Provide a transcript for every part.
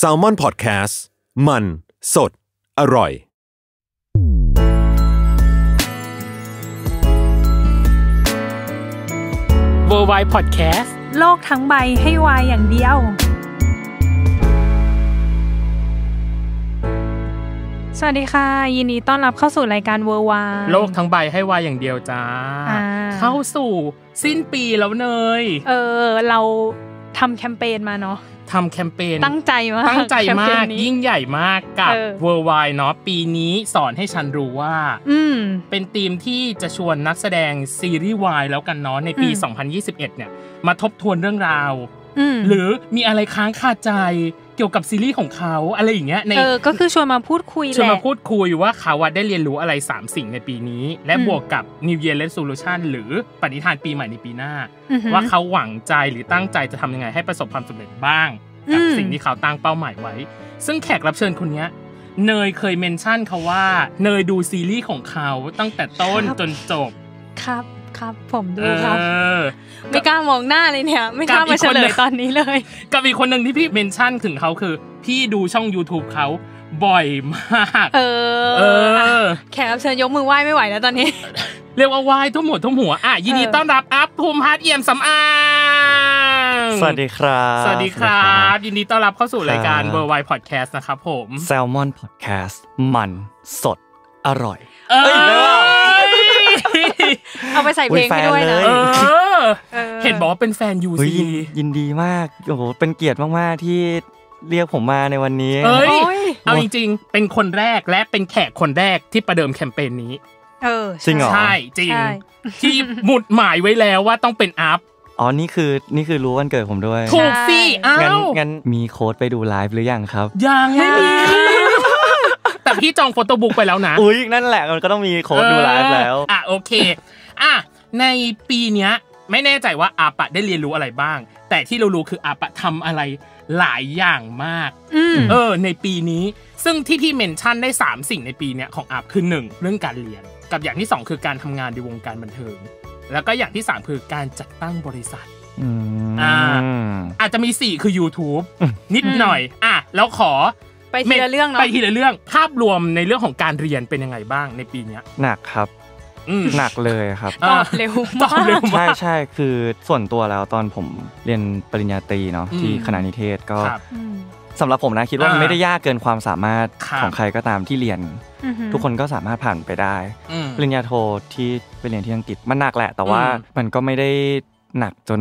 s a l ม o n PODCAST มัน สด อร่อยเวอร์ไว d อดแคส a s โลกทั้งใบให้วายอย่างเดียว สวัสดีค่ะ ยินดีต้อนรับเข้าสู่รายการเวอร์ไวโลกทั้งใบให้วายอย่างเดียวจ้าาเข้าสู่สิ้นปีแล้วเนยเออเราทำแคมเปญมาเนาะทำแคมเปญตั้งใจมากตั้งใจมากยิ่งใหญ่มากกับ w o r l d w i d เนาะปีนี้สอนให้ฉันรู้ว่าเป็นทีมที่จะชวนนักแสดงซีรีส์วแล้วกันเนาะในปี 2021 เนี่ยมาทบทวนเรื่องราวหรือมีอะไรค้างคาใจเกี่ยวกับซีรีส์ของเขาอะไรอย่างเงี้ยในเออก็คือชวนมาพูดคุย ชวนมาพูดคุยว่าเขาได้เรียนรู้อะไร 3 สิ่งในปีนี้ และบวกกับ New Year Resolution หรือปณิธานปีใหม่ในปีหน้า ว่าเขาหวังใจหรือตั้งใจจะทำยังไงให้ประสบความสำเร็จบ้าง กับสิ่งที่เขาตั้งเป้าหมายไว้ ซึ่งแขกรับเชิญคนนี้เนยเคยเมนชั่นเขาว่าเนยดูซีรีส์ของเขาตั้งแต่ต้นจนจบครับครับผมดูครับไม่กล้ามองหน้าเลยเนี่ยไม่กล้ามาเฉลยตอนนี้เลยกับอีกคนหนึ่งที่พี่เมนชั่นถึงเขาคือพี่ดูช่อง YouTube เขาบ่อยมากเออแขกรับเชิญยกมือไหว้ไม่ไหวแล้วตอนนี้ เรียกว่าไหว้ทั้มหมดทั้งหัวอ่ะยินดีต้อนรับอัพภูมิฮ์ทเอี่ยมสำอางสวัสดีครับสวัสดีครับ ยินดีต้อนรับเข้าสู่รายการเบอร์ไวพอดแคสต์นะครับผมแซลมอนพอดแคสต์มันสดอร่อย เอ้ยเอาไปใส่เพลงให้ด้วยนะเห็นบอกว่าเป็นแฟนยูซียินดีมาก โอ้โห เป็นเกียรติมากๆที่เรียกผมมาในวันนี้เอ้ย เอาจริงๆ เป็นคนแรกและเป็นแขกคนแรกที่ประเดิมแคมเปญนี้ เออจริงเหรอใช่ จริง ที่หมุดหมายไว้แล้วว่าต้องเป็นอัพ อ๋อนี่คือ นี่คือรู้วันเกิดผมด้วย ถูกสิอ้าวงั้นมีโค้ดไปดูไลฟ์หรือยังครับ ยังไม่มีจาที่จองโฟโต้บุ๊กไปแล้วนะ อุ้ยนั่นแหละ มันก็ต้องมีโค้ดดูไลแล้ว อ่ะ โอเค อ่ะ ในปีเนี้ย ไม่แน่ใจว่าอาปะได้เรียนรู้อะไรบ้าง แต่ที่เรารู้คืออาปะทำอะไรหลายอย่างมากเออ ในปีนี้ซึ่งที่พี่เมนชั่นได้ 3 สิ่งในปีเนี้ย ของอาปคือ1เรื่องการเรียน กับอย่างที่ 2 คือการทำงานในวงการบันเทิง แล้วก็อย่างที่3คือการจัดตั้งบริษัทอ่าอาจจะมี4คือ YouTube นิดหน่อยอ่ะแล้วขอไปทีละเรื่องเนาะไปทีละเรื่อง ภาพรวมในเรื่องของการเรียนเป็นยังไงบ้างในปีนี้หนักครับหนักเลยครับตอบเร็วมากใช่ใช่ คือส่วนตัวแล้วตอนผมเรียนปริญญาตรีเนาะที่คณะนิเทศก็สำหรับผมนะคิดว่าไม่ได้ยากเกินความสามารถของใครก็ตามที่เรียน ทุกคนก็สามารถผ่านไปได้ ปริญญาโทที่ไปเรียนที่อังกฤษมันหนักแหละ แต่ว่ามันก็ไม่ได้หนักจน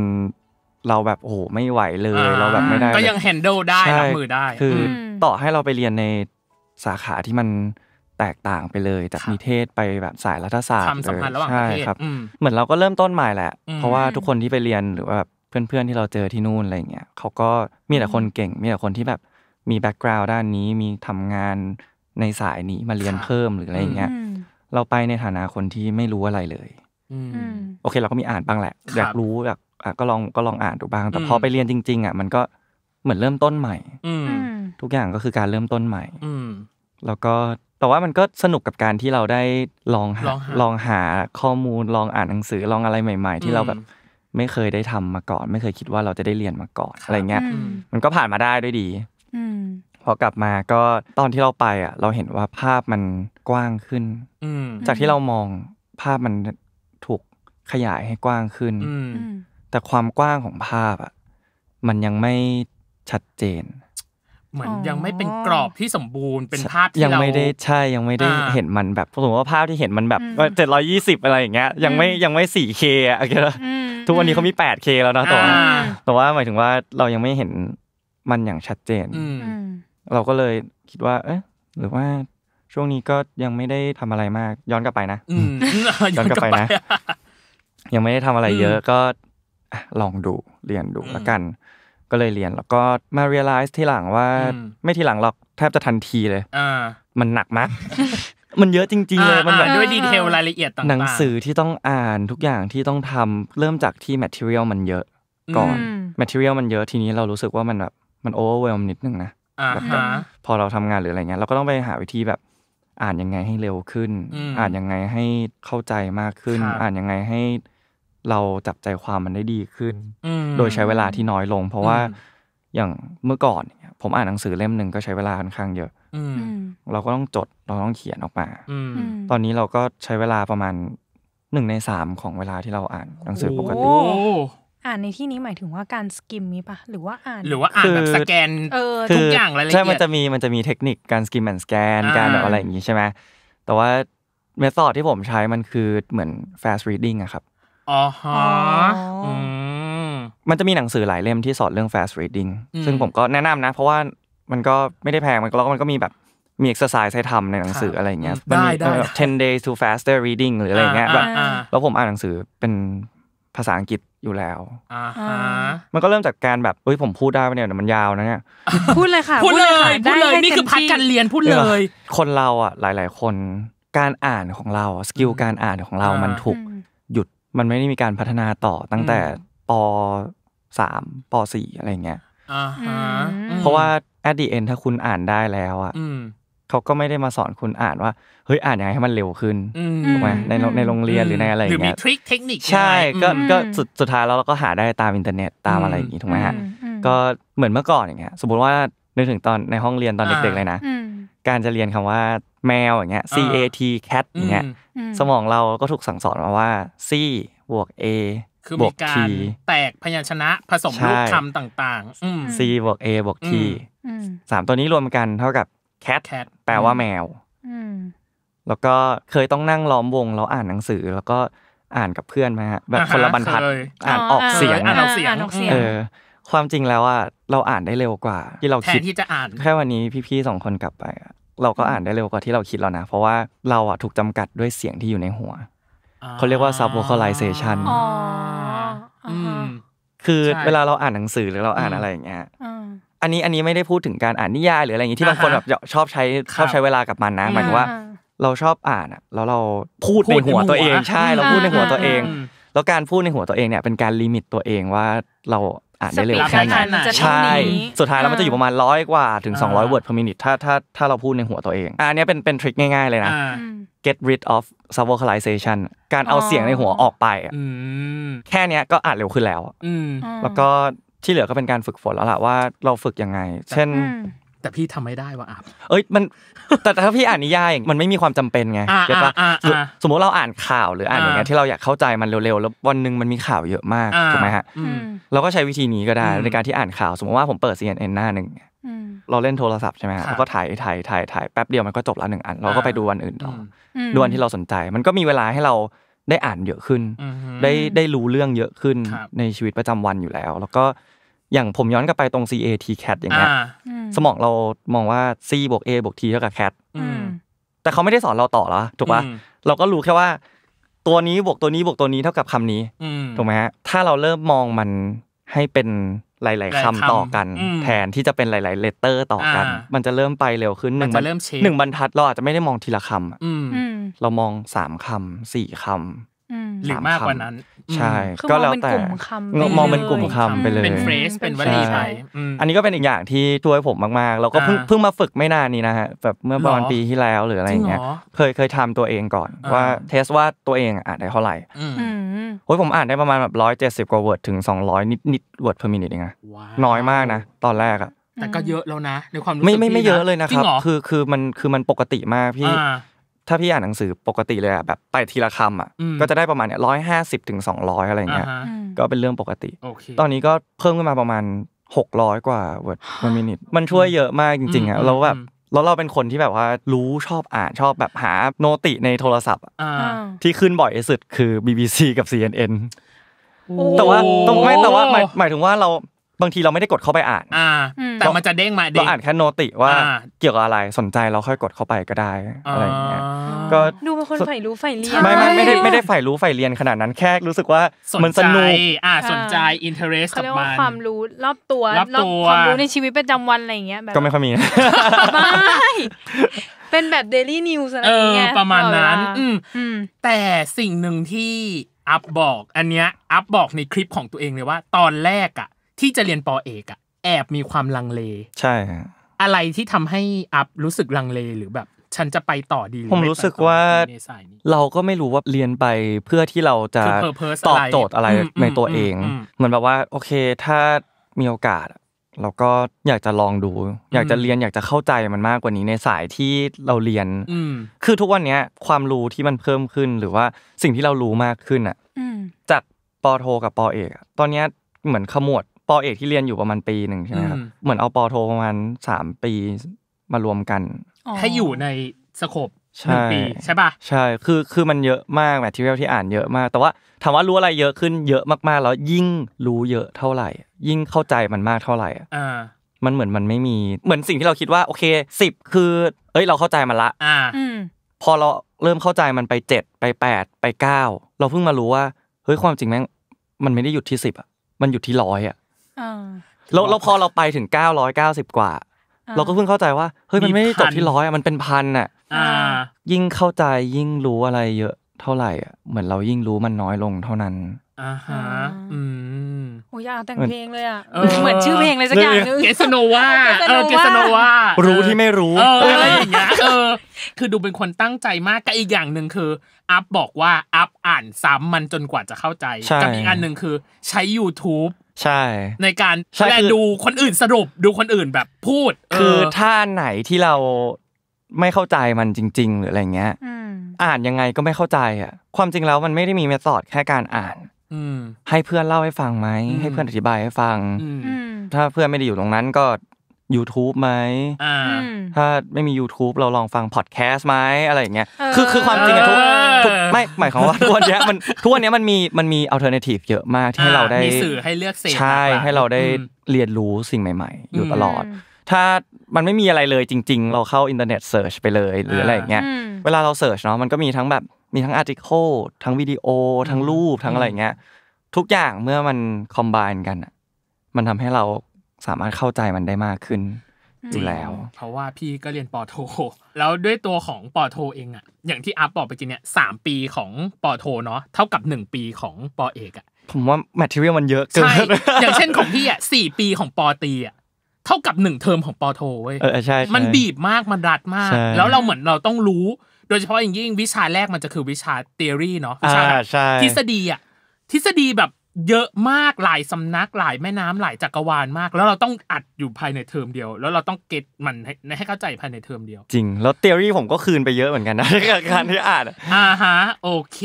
เราแบบโอ้โหไม่ไหวเลย เราแบบไม่ได้ก็ยังแฮนเดิลได้รับมือได้ คือต่อให้เราไปเรียนในสาขาที่มันแตกต่างไปเลยจากนิเทศไปแบบสายรัฐศาสตร์สพันเลยใช่ครับเหมือนเราก็เริ่มต้นใหม่แหละ เพราะว่าทุกคนที่ไปเรียนหรือว่าแบบเพื่อนๆที่เราเจอที่นู่นอะไรเงี้ยเขาก็มีแต่คนเก่ง มีแต่คนที่แบบมีแบ็กกราวด์ด้านนี้มีทำงาน ในสายนี้มาเรียนเพิ่มหรืออะไรเงี้ยเราไปในฐานะคนที่ไม่รู้อะไรเลยโอเค เราก็มีอ่านบ้างแหละอยากรู้อยากอ่ะก็ลองก็ลองอ่านดูบ้างแต่พอไปเรียนจริงๆอ่ะมันก็เหมือนเริ่มต้นใหม่ทุกอย่างก็คือการเริ่มต้นใหม่แล้วก็แต่ว่ามันก็สนุกกับการที่เราได้ลองหาลองหาข้อมูลลองอ่านหนังสือลองอะไรใหม่ ๆ ที่เราแบบไม่เคยได้ทำมาก่อน ไม่เคยคิดว่าเราจะได้เรียนมาก่อนอะไรเงี้ยมันก็ผ่านมาได้ด้วยดีพอกลับมาก็ตอนที่เราไปอ่ะเราเห็นว่าภาพมันกว้างขึ้นจากที่เรามองภาพมันถูกขยายให้กว้างขึ้นแต่ความกว้างของภาพอ่ะมันยังไม่ชัดเจนเหมือนยังไม่เป็นกรอบที่สมบูรณ์เป็นภาพที่ยังไม่ได้ใช่ยังไม่ได้เห็นมันแบบสมมติว่าภาพที่เห็นมันแบบเจ็ดร้อยี่สิบอะไรอย่างเงี้ยยังไม่ยังไม่สี่เคอ้ะทุกวันนี้เขามีแปดเคแล้วนะแต่ว่าแต่ว่าหมายถึงว่าเรายังไม่เห็นมันอย่างชัดเจนเราก็เลยคิดว่า เอ๊ะหรือว่าช่วงนี้ก็ยังไม่ได้ทำอะไรมากย้อนกลับไป นะย้อนกลับไปนะ ยังไม่ได้ทำอะไรเยอะก็ลองดูเรียนดูแล้วกัน ก็เลยเรียนแล้วก็มา realize ที่หลังว่าไม่ทีหลังหรอกแทบจะทันทีเลยมันหนักมากมันเยอะจริงๆ เลยมันแบบด้วยดีเทลรายละเอียดต่างๆหนังสือที่ต้องอ่านทุกอย่างที่ต้องทำเริ่มจากที่ material มันเยอะก่อน material มันเยอะทีนี้เรารู้สึกว่ามันแบบมันโอเวอร์เวลนิดนึงนะแบบพอเราทำงานหรืออะไรเงี้ยเราก็ต้องไปหาวิธีแบบอ่านยังไงให้เร็วขึ้น อ่านยังไงให้เข้าใจมากขึ้น อ่านยังไงให้เราจับใจความมันได้ดีขึ้น โดยใช้เวลาที่น้อยลง เพราะว่าอย่างเมื่อก่อน ผมอ่านหนังสือเล่มหนึ่งก็ใช้เวลาค่อนข้างเยอะเราก็ต้องจดเราต้องเขียนออกมาตอนนี้เราก็ใช้เวลาประมาณหนึ่งในสามของเวลาที่เราอ่านหนังสือปกติอ่านในที่นี้หมายถึงว่าการสกิมมีปะหรือว่าอ่านหรือว่าอ่านแบบสแกนออทุกอย่างอะไรใช่มันจะมีมันจะมีเทคนิคการสกิมแอนสแกนการแบบอะไรอย่างงี้ใช่ไหมแต่ว่าเมธอดที่ผมใช้มันคือเหมือน fast reading อะครับอ๋อฮะมันจะมีหนังสือหลายเล่มที่สอนเรื่อง fast reading ซึ่งผมก็แนะนำนะ เพราะว่ามันก็ไม่ได้แพงมันก็มันก็มีแบบมี exercise ให้ทำในหนังสืออะไรเงี้ยมันมี ten days to faster reading หรืออะไรเงี้ยแบบแล้วผมอ่านหนังสือเป็นภาษาอังกฤษอยู่แล้วมันก็เริ่มจากการแบบเฮ้ยผมพูดได้ปะเนี่ยมันยาวนะเนี่ยพูดเลยค่ะพูดเลยพูดเลยนี่คือพัดการเรียนพูดเลย คนเราอ่ะหลาย ๆ คนการอ่านของเราสกิลการอ่านของเรามันถูกหยุดมันไม่ได้มีการพัฒนาต่อตั้งแต่ปสาม ปสี่อะไรเงี้ยเพราะว่าอดด h e e n นถ้าคุณอ่านได้แล้วอ่ะเขาก็ไม่ได้มาสอนคุณอ่าน ว่า เฮ้ยอ่านยังไงให้มันเร็วขึ้นถูกไหมในในโรงเรียนหรือในอะไรอย่างเงี้ยหรือมีทริคเทคนิคใช่ก็ก็สุดสุดท้ายแล้วเราก็หาได้ตามอินเทอร์เน็ตตามอะไรอย่างงี้ถูกไหมฮะก็เหมือนเมื่อก่อนอย่างเงี้ยสมมติว่านึกถึงตอนในห้องเรียนตอนเด็กๆเลยนะการจะเรียนคำว่าแมวอย่างเงี้ย C A T cat อย่างเงี้ยสมองเราก็ถูกสั่งสอนมาว่า C บวก A คือบวกทีแตกพยัญชนะผสมรูปคำต่างๆ C บวก A บวก T สามตัวนี้รวมกันเท่ากับ cat แปลว่าแมว แล้วก็เคยต้องนั่งล้อมวงแล้วอ่านหนังสือ แล้วก็อ่านกับเพื่อนมา แบบคนละบรรทัด อ่านออกเสียงอ่านออกเสียงเออความจริงแล้วอ่ะเราอ่านได้เร็วกว่า ที่เราคิดนที่จะอ่านแค่วันนี้พี่ๆสองคนกลับไปเราก็อ่านได้เร็วกว่าที่เราคิดแล้วนะ เพราะว่าเราอ่ะถูกจำกัดด้วยเสียงที่อยู่ในหัวเขาเรียกว่า subvocalization อ๋ออืมคือเวลาเราอ่านหนังสือหรือเราอ่านอะไรอย่างเงี้ยอันนี้อันนี้ไม่ได้พูดถึงการอ่านนิยาย หรืออะไรอย่างงี้ที่บางคนแบบชอบใช้ชอบใช้เวลากับมันนะหมายถึงว่า เราชอบอ่านอ่ะแล้วเราพูดในหัวตัวเอง ใช่เราพูดในหัวตัวเอง แล้วการพูดในหัวตัวเองเนี่ย เป็นการลิมิตตัวเองว่าเราอ่านได้เร็วแค่ไหนใช่สุดท้ายแล้วมันจะอยู่ประมาณร้อยกว่าถึง200 word per minute ถ้าถ้าถ้าเราพูดในหัวตัวเองอันนี้เป็นเป็นทริคง่ายๆเลยนะ get rid of subvocalization การเอาเสียงในหัวออกไปแค่นี้ก็อ่านเร็วขึ้นแล้วแล้วก็ที่เหลือก็เป็นการฝึกฝนแล้วล่ะว่าเราฝึกยังไง เช่นแต่พี่ทำไม่ได้ว่ะอ่ะเอ้ยมัน แต่ถ้าพี่อ่านนิยายมันไม่มีความจำเป็นไงเก็ตปะสมมติเราอ่านข่าวหรืออ่านอย่างเงี้ยที่เราอยากเข้าใจมันเร็ว ๆ แล้ววันหนึ่งมันมีข่าวเยอะมากถูกไหมฮะเราก็ใช้วิธีนี้ก็ได้ในการที่อ่านข่าว สมมติว่าผมเปิด CNN หน้าหนึ่ง เราเล่นโทรศัพท์ใช่ไหมฮะก็ถ่ายถ่ายถ่ายถ่ายแป๊บเดียวมันก็จบแล้วหนึ่งอันเราก็ไปดูวันอื่นต่อดูวันที่เราสนใจ มันก็มีเวลาให้เราได้อ่านเยอะขึ้น ได้ได้รู้เรื่องเยอะขึ้นในชีวิตประจำวันอยู่แล้วแล้วก็อย่างผมย้อนกลับไปตรง C A T cat อย่างเงี้ยสมองเรามองว่า C บวก A บวก T เท่ากับ cat แต่เขาไม่ได้สอนเราต่อหรอถูกปะเราก็รู้แค่ว่า ตัวนี้บวกตัวนี้บวกตัวนี้เท่ากับคำนี้ถูกไหมฮะถ้าเราเริ่มมองมันให้เป็นหลาย ๆคำต่อกันแทนที่จะเป็นหลายๆเลตเตอร์ต่อกัน มันจะเริ่มไปเร็วขึ้นหนึ่งบรรทัดเราอาจจะไม่ได้มองทีละคำเรามองสามคำสี่คำหรือมากกว่านั้น ใช่ ก็แล้วแต่มองเป็นกลุ่มคำไปเลยเป็นเฟรสเป็นวลีไปอันนี้ก็เป็นอีกอย่างที่ช่วยผมมากๆแล้วก็เพิ่งเพิ่งมาฝึกไม่นานนี้นะฮะแบบเมื่อประมาณปีที่แล้วหรืออะไรอย่างเงี้ยเคยเคยทำตัวเองก่อน ว่าเทสว่าตัวเองอ่านได้เท่าไหร่โอ้ยผมอ่านได้ประมาณแบบร้อยเจ็ดสิบกว่าเวิร์ดถึงสองร้อยนิดนิดเวิร์ดพอร์มินิตเองน้อยมากนะตอนแรกอะแต่ก็เยอะแล้วนะในความรู้สึกไม่ไม่เยอะเลยนะครับคือคือมันคือมันปกติมากพี่ถ้าพี่อ่านหนังสือปกติเลยอะแบบไปทีละคำอ่ะ ก็จะได้ประมาณเนี่ยร้อยห้าสิบถึงสองร้อยอะไรเงี้ยก็เป็นเรื่องปกติตอนนี้ก็เพิ่มขึ้นมาประมาณหกร้อยกว่าเวิร์ดมันมินิทมันช่วยเยอะมากจริงๆอะเราแบบแล้วเราเป็นคนที่แบบว่ารู้ชอบอ่านชอบแบบหาโนติในโทรศัพท์ที่ขึ้นบ่อยที่สุดคือ BBC กับ CNN แต่ว่าต้องไม่แต่ว่า หมายถึงว่าเราบางทีเราไม่ได้กดเข้าไปอ่านอ่า แต่มันจะเด้งมาเราเด้งอ่านแค่โนติว่า เกี่ยวกับอะไร สนใจเราค่อยกดเข้าไปก็ได้ อะไรอย่างเงี้ย ก็ดูเป็นคนใฝ่รู้ใฝ่เรียน ไม่ไม่ไม่ได้ไม่ได้ใฝ่รู้ใฝ่เรียนขนาดนั้นแค่รู้สึกว่าสนมันสนุก อ่าสนใจอินเทอร์เรสกับเรียกมัว่านความรู้รอบตัวรอบตัวความรู้ในชีวิตประจำวันอะไรอย่างเงี้ยแบบก็ไม่ค่อยมีไม่เป็นแบบเดลี่นิวส์อะไรเอย่างเงี้ยประมาณนั้นออืมอืม แต่สิ่งหนึ่งที่อัพบอก อันเนี้ยอัพบอกในคลิปของตัวเองเลยว่าตอนแรกอ่ะที่จะเรียนปอเอกอะแอบมีความลังเลใช่ อะไรที่ทำให้อัพรู้สึกลังเลหรือแบบ ฉันจะไปต่อดีผมรู้สึกว่าเราก็ไม่รู้ว่าเรียนไปเพื่อที่เราจะตอบโจทย์อะไรในตัวเองเหมือนแบบว่า โอเคถ้ามีโอกาสเราก็อยากจะลองดู อยากจะเรียนอยากจะเข้าใจมันมากกว่านี้ในสายที่เราเรียนคือทุกวันนี้ความรู้ที่มันเพิ่มขึ้นหรือว่าสิ่งที่เรารู้มากขึ้นอ่ะจากปโทกับปอเอก ตอนนี้เหมือนขมวดอเอกที่เรียนอยู่ประมาณปีหนึ่งใช่ไหมครับเหมือนเอาปอโทประมาณสามปีมารวมกัน ให้อยู่ในสโคปหนึ่งปีใช่ใช่ป่ะใช่คือคือมันเยอะมากแมทเทียลที่อ่านเยอะมากแต่ว่า ถามว่ารู้อะไรเยอะขึ้นเยอะมากๆแล้วยิ่งรู้เยอะเท่าไหร่ ยิ่งเข้าใจมันมากเท่าไหร่อ่ามันเหมือนมันไม่มีเหมือนสิ่งที่เราคิดว่าโอเคสิบคือ เอ้ยเราเข้าใจมันละ อ่าพอเราเริ่มเข้าใจมันไปเจ็ดไปแปดไปเก้าเราเพิ่งมารู้ว่าเฮ้ยความจริงแม่งมันไม่ได้หยุดที่สิบอะมันหยุดที่ร้อยอะเราเราพอเราไปถึงเก้าร้อยเก้าสิบกว่า เราก็เพิ่งเข้าใจว่าเฮ้ยมันไม่ได้จบที่ร้อยมันเป็นพันอ่ะยิ่งเข้าใจยิ่งรู้อะไรเยอะ เท่าไหร่อ่ะเหมือนเรายิ่งรู้มันน้อยลงเท่านั้นอ่าฮะอืมโอ้ยอยากแต่งเพลงเลยอ่ะเหมือนชื่อเพลงเลยสักอย่างนึงเกสโนวาเเกสโนวารู้ที่ไม่รู้อะไรอย่างเงี้ยเออคือดูเป็นคนตั้งใจมากกับอีกอย่างหนึ่งคืออัพบอกว่าอัพอ่านซ้ำมันจนกว่าจะเข้าใจกับอีกอันหนึ่งคือ ใช้ YouTube ใช่ ในการแลดูคนอื่นสรุปดูคนอื่นแบบพูดคือท่าไหนที่เราไม่เข้าใจมันจริง ๆ หรืออะไรเงี้ยอ่านยังไงก็ไม่เข้าใจอ่ะ ความจริงแล้วมันไม่ได้มีเมธอดแค่การอ่านให้เพื่อนเล่าให้ฟังไหมให้เพื่อนอธิบายให้ฟังถ้าเพื่อนไม่ได้อยู่ตรงนั้นก็ YouTube ไหม ถ้าไม่มี YouTube เราลองฟังพอดแคสต์ไหมอะไรอย่างเงี้ย คือคือความจริงอะทุก ไม่หมายความว่าทุกวันนี้มันทุกวันนี้มันมีมันมีอัลเทอร์เนทีฟเยอะมากที่ให้เราได้มีสื่อให้เลือกเสพใช่ให้เราได้เรียนรู้สิ่งใหม่ ๆ อยู่ตลอด ถ้ามันไม่มีอะไรเลยจริง ๆ เราเข้าอินเทอร์เน็ตเสิร์ชไปเลยหรืออะไรอย่างเงี้ย เวลาเราเสิร์ชเนาะมันก็มีทั้งแบบมีทั้งอาร์ติเคิลทั้งวิดีโอ ทั้งรูปทั้งอะไรเงี้ย ทุกอย่างเมื่อมันคอมไบน์กันอะมันทำให้เราสามารถเข้าใจมันได้มากขึ้นจริงแล้ว เพราะว่าพี่ก็เรียนปอโท แล้วด้วยตัวของปอโทเองอะอย่างที่อัพบอกไปจริงเนี่ยสามปีของปอโทเนาะเท่ากับหนึ่งปีของปอเอกอะผมว่าแมทเทียลมันเยอะเกินอย่างเช่นของพี่อะสี่ปีของปอตีอะเท่ากับหนึ่งเทอมของปอโทเว้ยใช่มันบีบมากมันรัดมาก แล้วเราเหมือนเราต้องรู้ โดยเฉพาะอย่างยิ่งวิชาแรกมันจะคือวิชาเทอรี่เนาะวิชาทฤษฎีอะทฤษฎีแบบเยอะมากหลายสำนักหลายแม่น้ำหลายจักรวาลมาก แล้วเราต้องอัดอยู่ภายในเทอมเดียว แล้วเราต้องเก็ตมันให้ให้เข้าใจภายในเทอมเดียว จริงแล้วเทอรี่ผมก็คืนไปเยอะเหมือนกันนะกับการที่อ่านอ่าฮะโอเค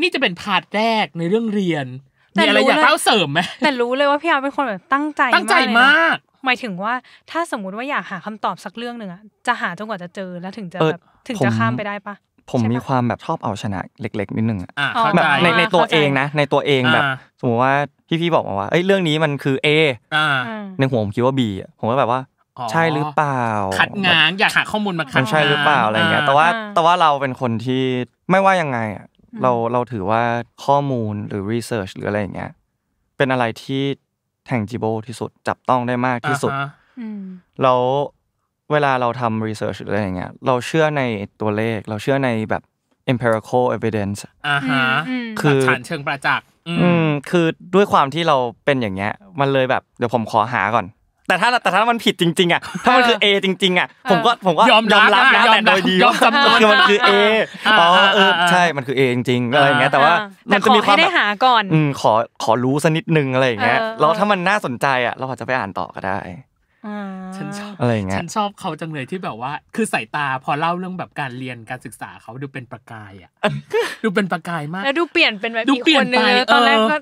นี่จะเป็นพาดทแรกในเรื่องเรียนมีอะไรอยากเล่าเสริมไหมแต่รู้เลยว่าพี่อาเป็นคนแบบตั้งใจตั้งใจมาก หมายถึงว่าถ้าสมมติว่าอยากหาคำตอบสักเรื่องหนึ่งอะจะหาจนกว่าจะเจอแล้วถึงจะถึงจะข้ามไปได้ปะผมมีความแบบชอบเอาชนะเล็ก ๆ นิดนึงอ่ะแบบในในตัวเองนะในตัวเองแบบสมมติว่าพี่พี่บอกมาว่าเอ้ยเรื่องนี้มันคือ A ในหัวผมคิดว่า B ผมก็แบบว่า ใช่หรือเปล่าขัดงานอยากหาข้อมูลมาขัดงานใช่หรือเปล่าอะไรเงี้ย แต่ว่าแต่ว่าเราเป็นคนที่ไม่ว่ายังไงอ่ะเราเราถือว่าข้อมูลหรือรีเสิร์ชหรืออะไรอย่างเงี้ยเป็นอะไรที่แทงจิโบ ที่สุดจับต้องได้มากที่สุดแล้วเวลาเราทำรีเสิร์ชอะไรอย่างเงี้ยเราเชื่อในตัวเลขเราเชื่อในแบบ empirical evidence อ่าฮะคือฐานเชิงประจักษ์อืมคือด้วยความที่เราเป็นอย่างเงี้ย มันเลยแบบเดี๋ยวผมขอหาก่อน แต่ถ้าแต่ถ้ามันผิดจริง ๆ อ่ะ ถ้ามันคือ A จริงๆอ่ะผมก็ผมก็ยอมรับนะแต่โดยดีว่าคือมันคือ A อ๋อเออใช่มันคือ A จริงๆอะไรอย่างเงี้ยแต่ว่ามันจะมีความได้หาก่อน อืมขอขอรู้สักนิดนึงอะไรอย่างเงี้ยแล้วถ้ามันน่าสนใจอ่ะเราอาจจะไปอ่านต่อก็ได้ฉันชอบอะไรเงี้ยฉันชอบเขาจังเลยที่แบบว่า คือสายตาพอเล่าเรื่องแบบการเรียนการศึกษาเขาดูเป็นประกายอ่ะดูเป็นประกายมาก แล้วดูเปลี่ยนเป็นแบบดูเปลี่ยนไปตอนแรกก็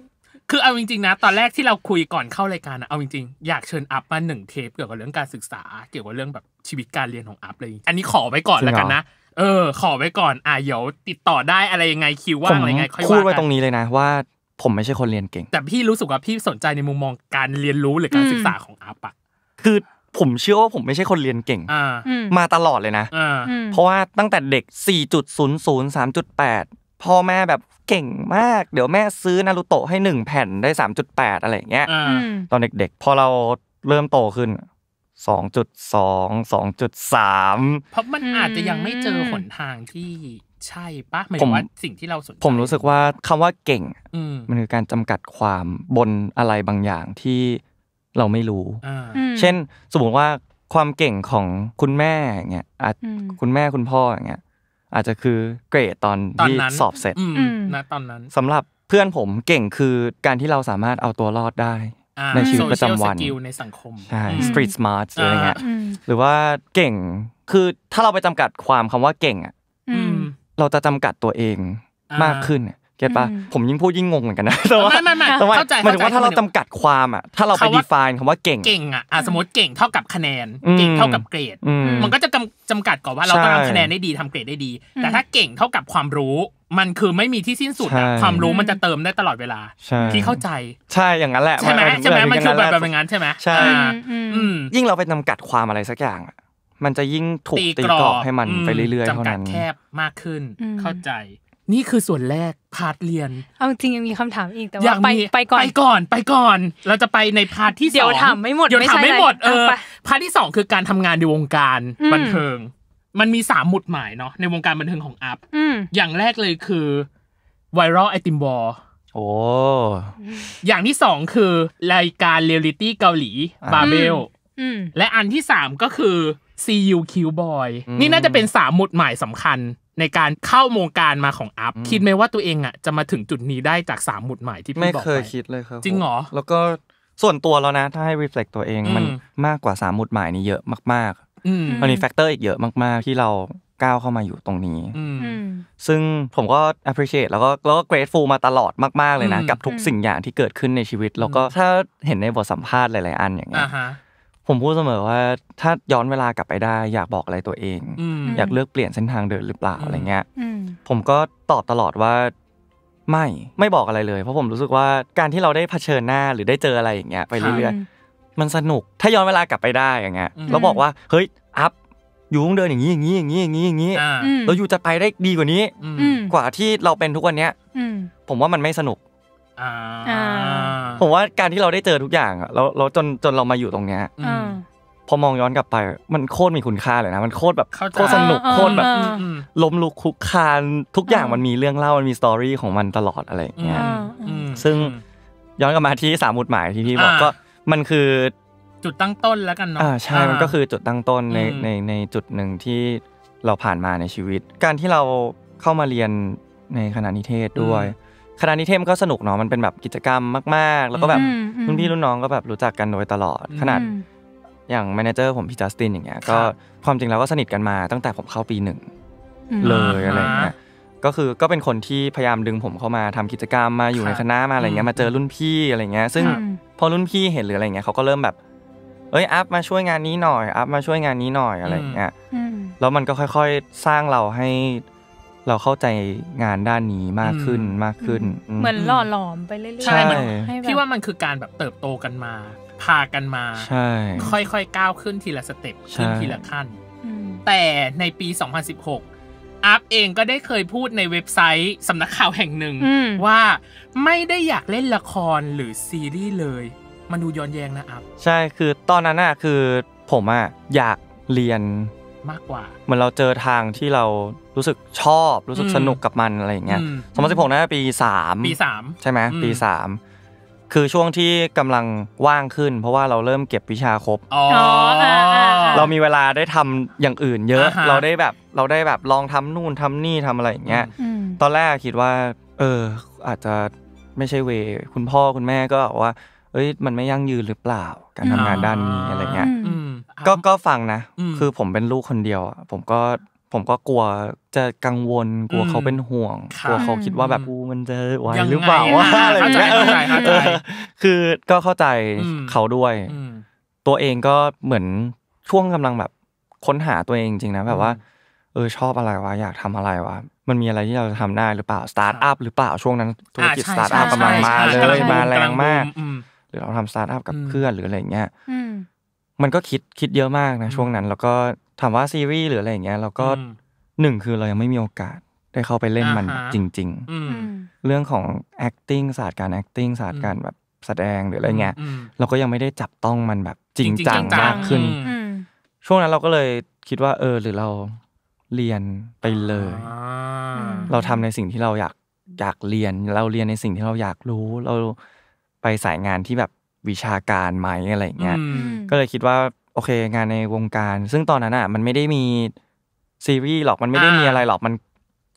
คือเอาจริงๆนะ ตอนแรกที่เราคุยก่อนเข้ารายการนะเอาจริงๆอยากเชิญอัพมาหนึ่งเทปเกี่ยวกับเรื่องการศึกษา เกี่ยวกับเรื่องแบบชีวิตการเรียนของอัพเลยอันนี้ขอไว้ก่อนแล้วกันนะ เออ ขอไว้ก่อนอ่ะเดี๋ยวติดต่อได้อะไรยังไงคิวว่างอะไรยังไงค่อยว่ากันพูดไว้ตรงนี้เลยนะ ว่าผมไม่ใช่คนเรียนเก่ง แต่พี่รู้สึกว่าพี่สนใจในมุมมองการเรียนรู้หรือการศึกษาของอัพอะคือ ผมเชื่อว่าผมไม่ใช่คนเรียนเก่งมาตลอดเลยนะเพราะว่าตั้งแต่เด็ก 4.00-3.8พ่อแม่แบบเก่งมาก เดี๋ยวแม่ซื้อนารูโตะให้หนึ่งแผ่นได้ 3.8 อะไรอย่างเงี้ยตอนเด็กๆ พอเราเริ่มโตขึ้น 2.2 2.3 เพราะมันอาจจะยังไม่เจอหนทางที่ใช่ปะหมายถึงว่าสิ่งที่เราสนใจ ผมรู้สึกว่าคำว่าเก่ง มันคือการจำกัดความบนอะไรบางอย่างที่เราไม่รู้ เช่นสมมติว่าความเก่งของคุณแม่เงี้ย คุณแม่คุณพ่ออย่างเงี้ยอาจจะคือเกรดตอนที่สอบเสร็จนะตอนนั้นสำหรับเพื่อนผมเก่งคือการที่เราสามารถเอาตัวรอดได้ ในชีวิตประจำวันในสังคมใช่สตรีทสมาร์ทอะไรเงี้ยหรือว่าเก่งคือถ้าเราไปจำกัดความคำว่าเก่งอ่ะเราจะจำกัดตัวเองมากขึ้นก็ตปะผมยิ่งพูดยิ่งงงเหมือนกันนะแต่ว่าไม่ม่าหมายถึงว่าถ้าเราจำกัดความอ่ะถ้าเราไปดีฟายคำว่าเก่งเก่งอ่ะสมมติเก่งเท่ากับคะแนนเก่งเท่ากับเกรดมันก็จะจำกัดก่อนว่าเราต้องทำคะแนนได้ดีทำเกรดได้ดี แต่ถ้าเก่งเท่ากับความรู้ มันคือไม่มีที่สิ้นสุดความรู้มันจะเติมได้ตลอดเวลาที่เข้าใจใช่อย่างนั้นแหละใช่ไหมใช่ไหมมันคือแบบแบบงั้นใช่ไหมใช่ยิ่งเราไปจากัดความอะไรสักอย่างมันจะยิ่งถูกตีกรอบให้มันไปเรื่อย ๆ เท่านั้นจำกัดแคบมากขึ้นเข้าใจนี่คือส่วนแรก พาร์ทเรียน เอาจริงยังมีคำถามอีก แต่ว่าไปไปก่อน ไปก่อนไปก่อนเราจะไปในพาร์ทที่สอง เดี๋ยวถามไม่หมดเดี๋ยวถามไม่หมดเออพาร์ทที่สองคือการทำงานในวงการบันเทิง มันมีสามหมุดหมายเนาะในวงการบันเทิงของอัพ อย่างแรกเลยคือไวรัลไอติมบอลโอ้ อย่างที่สองคือรายการเรียลลิตี้เกาหลีบาเบลและอันที่สามก็คือ CUQ Boy นี่น่าจะเป็นสามหมุดหมายสำคัญในการเข้าวงการมาของอัพ คิดไหมว่าตัวเองอ่ะจะมาถึงจุดนี้ได้จากสามหมุดหมายที่พี่บอกไม่เคยคิดเลยครับจริงเหรอ แล้วก็ส่วนตัวแล้วนะ ถ้าให้รีเฟล็กตัวเองมันมากกว่าสามหมุดหมายนี้เยอะมากๆมันมีแฟกเตอร์อีกเยอะมากๆที่เราก้าวเข้ามาอยู่ตรงนี้ซึ่งผมก็ appreciate แล้วก็แล้วก็ grateful มาตลอดมาก ๆ เลยนะ กับทุกสิ่งอย่างที่เกิดขึ้นในชีวิต แล้วก็ถ้าเห็นในบทสัมภาษณ์หลาย ๆอันอย่างเงี้ยผมพูดเสมอว่าถ้าย้อนเวลากลับไปได้ อยากบอกอะไรตัวเองอยากเลือกเปลี่ยนเส้นทางเดินหรือเปล่าอะไรเงี้ยผมก็ตอบตลอดว่าไม่ไม่บอกอะไรเลย เพราะผมรู้สึกว่าการที่เราได้เผชิญหน้าหรือได้เจออะไรอย่างเงี้ยไปเรื่อยๆมันสนุก ถ้าย้อนเวลากลับไปได้อย่างเงี้ยเราบอกว่าเฮ้ยอัพอยู่งเดินอย่างนี้อย่างนี้อย่างนี้อย่างนี้อย่างนี้เราอยู่จะไปได้ดีกว่านี้กว่าที่เราเป็นทุกวันเนี้ยผมว่ามันไม่สนุกผมว่าการที่เราได้เจอทุกอย่างอะแล้วจนจนเรามาอยู่ตรงเนี้ยพอมองย้อนกลับไป มันโคตรมีคุณค่าเลยนะมันโคตรแบบโคตรสนุกโคตรแบบล้มลุกคุกคาน ทุกอย่างมันมีเรื่องเล่ามันมีสตอรี่ของมันตลอดอะไรอย่างเงี้ยซึ่งย้อนกลับมาที่สามุดหมายที่พี่บอกก็มันคือจุดตั้งต้นแล้วกันเนาะใช่มันก็คือจุดตั้งต้นในในในจุดหนึ่งที่เราผ่านมาในชีวิต การที่เราเข้ามาเรียนในคณะนิเทศด้วยคณะนิเทศก็สนุกเนาะมันเป็นแบบกิจกรรมมาก ๆ แล้วก็แบบรุ่นพี่รุ่นน้องก็แบบรู้จักกันโดยตลอด ขนาดอย่างแมเนเจอร์ผมพี่จัสตินอย่างเงี้ยก็ความจริงแล้วก็สนิทกันมาตั้งแต่ผมเข้าปีหนึ่งเลยอะไรเงี้ยก็คือก็เป็นคนที่พยายามดึงผมเข้ามาทำกิจกรรมมาอยู่ในคณะมาอะไรเงี้ยมาเจอรุ่นพี่อะไรเงี้ยซึ่งพอรุ่นพี่เห็นหรืออะไรเงี้ยเขาก็เริ่มแบบเอ้ยอัพมาช่วยงานนี้หน่อยอัพมาช่วยงานนี้หน่อยอะไรเงี้ย แล้วมันก็ค่อย ๆสร้างเราให้เราเข้าใจงานด้านนี้มากขึ้นมากขึ้น เหมือนหล่อหลอมไปเรื่อยๆใช่พี่ว่ามันคือการแบบเติบโตกันมา พากันมา ใช่ ค่อยๆก้าวขึ้นทีละสเต็ปขึ้นทีละขั้นแต่ในปี 2016อาร์ฟเองก็ได้เคยพูดในเว็บไซต์ สำนักข่าวแห่งหนึ่งว่าไม่ได้อยากเล่นละครหรือซีรีส์เลยมันดูย้อนแยงนะอัพ ใช่คือตอนนั้นอะคือผมอะอยากเรียนมากกว่าเหมือนเราเจอทางที่เรารู้สึกชอบรู้สึกสนุกกับมันอะไรอย่างเงี้ยสมมติสิบหกน่าจะปีสามปีสามใช่ไหมปีสามคือช่วงที่กำลังว่างขึ้น เพราะว่าเราเริ่มเก็บวิชาครบเรามีเวลาได้ทำอย่างอื่น เยอะ เราได้แบบเราได้แบบลองทำนู่นทำนี่ทำอะไรอย่างเงี้ยตอนแรกคิดว่า เออ อาจจะไม่ใช่เว คุณพ่อคุณแม่ก็บอกว่าเอ้ยมันไม่ยั่งยืนหรือเปล่าการทำงานด้านนี้อะไรเงี้ยก็ก็ฟังนะ คือผมเป็นลูกคนเดียวผมก็ผมก็กลัวจะกังวล กลัวเขาเป็นห่วงกลัวเขาคิดว่าแบบกูมันจะไาวหรือเปล่าวอะไรอย่างเงี้ยคือก็เข้าใจเขาด้วยตัวเองก็เหมือนช่วงกำลังแบบค้นหาตัวเองจริงนะ แบบว่า เออชอบอะไรวะอยากทำอะไรวะมันมีอะไรที่เราจะทำาได้หรือเปล่าสตาร์ทอัพหรือเปล่าช่วงนั้นธุรกิจสตาร์ทอัพกำลังมา เลยมาแรงมากหรือเราทำสตาร์ทอัพกับเพื่อนหรืออะไรเงี้ยมันก็คิดคิดเยอะมากนะช่วงนั้น แล้วก็ถามว่าซีรีส์หรืออะไรอย่างเงี้ยเราก็หนึ่งคือเรายังไม่มีโอกาสได้เข้าไปเล่นมันจริงๆเรื่องของ acting ศาสตร์การ acting ศาสตร์การแบบแสดงหรืออะไรเงี้ยเราก็ยังไม่ได้จับต้องมันแบบจริงจังมากขึ้น ช่วงนั้นเราก็เลยคิดว่าเออ หรือเราเรียนไปเลย เราทำในสิ่งที่เราอยากอยากเรียนเราเรียนในสิ่งที่เราอยากรู้เราไปสายงานที่แบบวิชาการไหม อะไรเงี้ย ก็เลยคิดว่า โอเค งานในวงการ ซึ่งตอนนั้นอ่ะมันไม่ได้มีซีรีส์หรอกมันไม่ได้มีอะไรหรอกมัน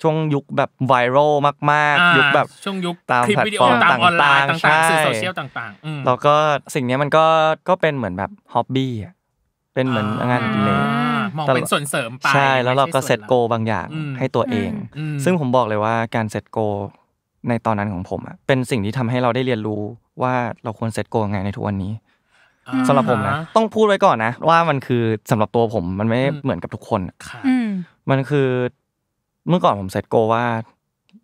ช่วงยุคแบบไวรัลมากๆยุคแบบช่วงยุคตามแพลตฟอร์มต่างๆใช่สื่อโซเชียลต่างๆแล้วก็สิ่งนี้มันก็ก็เป็นเหมือนแบบฮ็อบบี้เป็นเหมือนงานเลกมองเป็นส่วนเสริมไป ใช่แล้วเราก็เซตโกบางอย่างให้ตัวเอง ซึ่งผมบอกเลยว่าการเซตโกในตอนนั้นของผมอะเป็นสิ่งที่ทำให้เราได้เรียนรู้ว่าเราควรเซตโกยงไงในทุกวันนี้สำหรับผมนะต้องพูดไว้ก่อนนะ ว่ามันคือสำหรับตัวผม มันไม่เหมือนกับทุกคนมันคือ เมื่อก่อนผมเซตโกว่า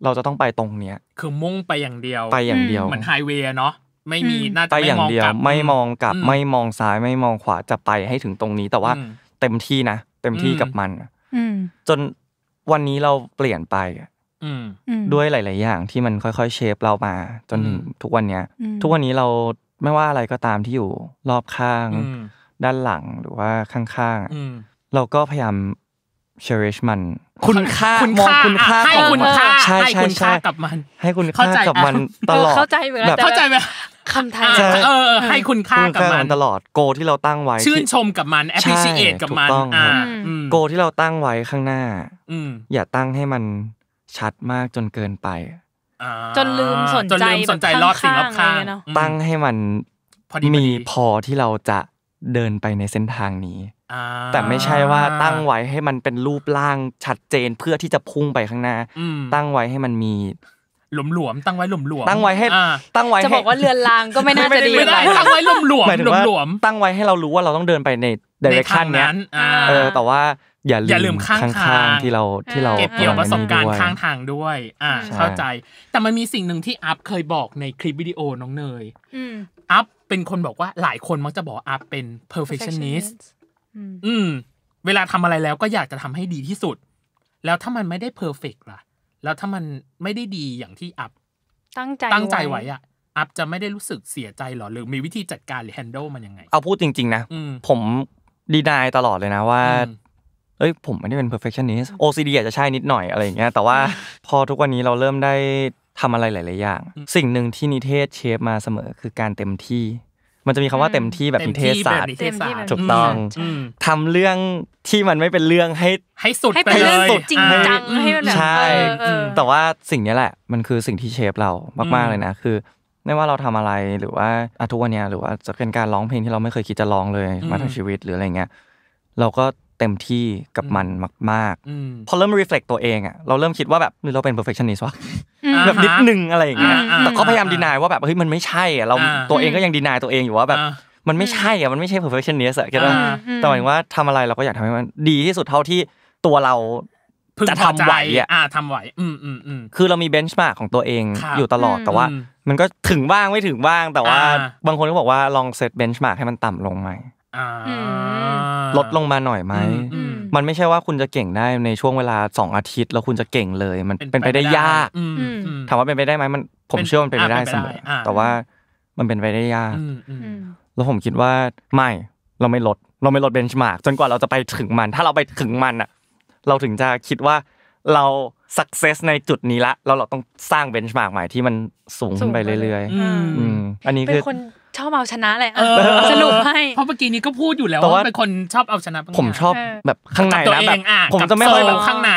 เราจะต้องไปตรงเนี้ยคือมุ่งไปอย่างเดียว ไปอย่างเดียวเหมือนไฮเวย์เนาะไม่มีน่าจะไม่มองกลับไม่มองกลับ ไม่มองซ้าย ไม่มองขวาจะไปให้ถึงตรงนี้ แต่ว่าเต็มที่นะเต็มที่กับมันจนวันนี้เราเปลี่ยนไปด้วยหลายๆอย่างที่มันค่อยๆเชฟเรามา จนถึงทุกวันเนี้ยทุกวันนี้เราไม่ว่าอะไรก็ตามที่อยู่ รอบข้าง ด้านหลังหรือว่าข้างๆเราก็พยายาม cherish มัน คุณค่ามองคุณค่าให้คุณค่าใช่ใช่ใช่กับมัน ให้คุณค่ากับมันตลอดเข้าใจไหมเข้าใจไหมคำไทยเออให้คุณค่ากับมันตลอดโกที่เราตั้งไว้ชื่นชมกับมัน appreciate กับมันอโกที่เราตั้งไว้ข้างหน้าอย่าตั้งให้มันชัดมากจนเกินไปจนลืมสนใจสนรอบสิ่งรอบข้างตั้งให้มันมีพอที่เราจะเดินไปในเส้นทางนี้แต่ไม่ใช่ว่าตั้งไว้ให้มันเป็นรูปร่างชัดเจนเพื่อที่จะพุ่งไปข้างหน้าตั้งไว้ให้มันมีหลวมหลวม ตั้งไว้หลวมหลวม ตั้งไว้ให้ตั้งไว้จะบอกว่าเรือนรางก็ไม่น่าจะดีไม่ได้ตั้งไว้หลวมหลวมหลวมตั้งไว้ให้เรารู้ว่าเราต้องเดินไปในเดเรคชั่นนี้เออแต่ว่าอย่าลืมข้างทางที่เราที่เราเก็บเกี่ยวประสบการณ์ข้างทางด้วย อ่า เข้าใจ แต่มันมีสิ่งหนึ่งที่อัพเคยบอกในคลิปวิดีโอน้องเนยอัพเป็นคนบอกว่าหลายคนมักจะบอกอัพเป็น perfectionist อืม เวลาทำอะไรแล้วก็อยากจะทำให้ดีที่สุด แล้วถ้ามันไม่ได้ perfect ล่ะ แล้วถ้ามันไม่ได้ดีอย่างที่อัพตั้งใจตั้งใจไว้อ่ะอัพจะไม่ได้รู้สึกเสียใจหรอหรือมีวิธีจัดการหรือแฮนด์ลมันยังไง เอาพูดจริงๆนะผมดีนายตลอดเลยนะว่าเอ้ยผมไม่ได้เป็น perfectionist OCD อาจจะใช่นิดหน่อยอะไรอย่างเงี้ยแต่ว่าพอทุกวันนี้เราเริ่มได้ทำอะไรหลาย ๆ อย่าง สิ่งหนึ่งที่นิเทศเชฟมาเสมอคือการเต็มที่ มันจะมีคำว่าเต็มที่แบบนิเทศศาสตร์ถูกต้องทำเรื่องที่มันไม่เป็นเรื่อง ให้ให้สุดให้เป็นเรื่องสุดจริงจังให้มันใช่ แต่ว่าสิ่งนี้แหละมันคือสิ่งที่เชฟเรามาก ๆ เลยนะคือไม่ว่าเราทำอะไรหรือว่าทุกวันเนี้ยหรือว่าจะเป็นการร้องเพลงที่เราไม่เคยคิดจะร้องเลยมาทั้งชีวิตหรืออะไรเงี้ย เราก็เต็มที่กับมันมากๆพอเริ่มรีเฟล็กตัวเองอ่ะเราเริ่มคิดว่าแบบหรือเราเป็น perfectionist วะแบบนิดนึงอะไรอย่างเงี้ย แต่เขาพยายามดีนายว่าแบบเฮ้ยมันไม่ใช่อ่ะเราตัวเองก็ยังดีนายตัวเองอยู่ว่าแบบ มันไม่ใช่อ่ะมันไม่ใช่ perfectionist อะิดแต่หมายว่าทำอะไรเราก็อยากทำให้มัน ดีที่สุดเท่าที่ตัวเราจะทำไหวอ่ะทำไหว อืมอืมอืมคือเรามีเบนช์มาร์กของตัวเอง อยู่ตลอด แต่ว่า มันก็ถึงบ้างไม่ถึงบ้าง แต่ว่า บางคนก็บอกว่าลองเซตเบนช์มาร์กให้มันต่ำลงไหมลดลงมาหน่อยไหม มันไม่ใช่ว่าคุณจะเก่งได้ในช่วงเวลาสองอาทิตย์ แล้วคุณจะเก่งเลย มันเป็นไปได้ยากถามว่าเป็นไปได้ไหมมันผมเชื่อมันเป็นไปได้เสมอแต่ว่ามันเป็นไปได้ยากแล้วผมคิดว่าไม่เราไม่ลดเราไม่ลดเบนช์มาร์กจนกว่าเราจะไปถึงมัน ถ้าเราไปถึงมันอ่ะเราถึงจะคิดว่าเราสักเซสในจุดนี้ละเราเราต้องสร้างเบนช์มาร์กใหม่ที่มันสูงขึ้นไปเรื่อยๆอันนี้คือชอบเอาชนะเลยสรุปให้เพราะเมื่อกี้นี้ก็พูดอยู่แล้วว่าเป็นคนชอบเอาชนะผมชอบแบบข้างในนะแบบผมจะไม่ค่อยแบบข้างใน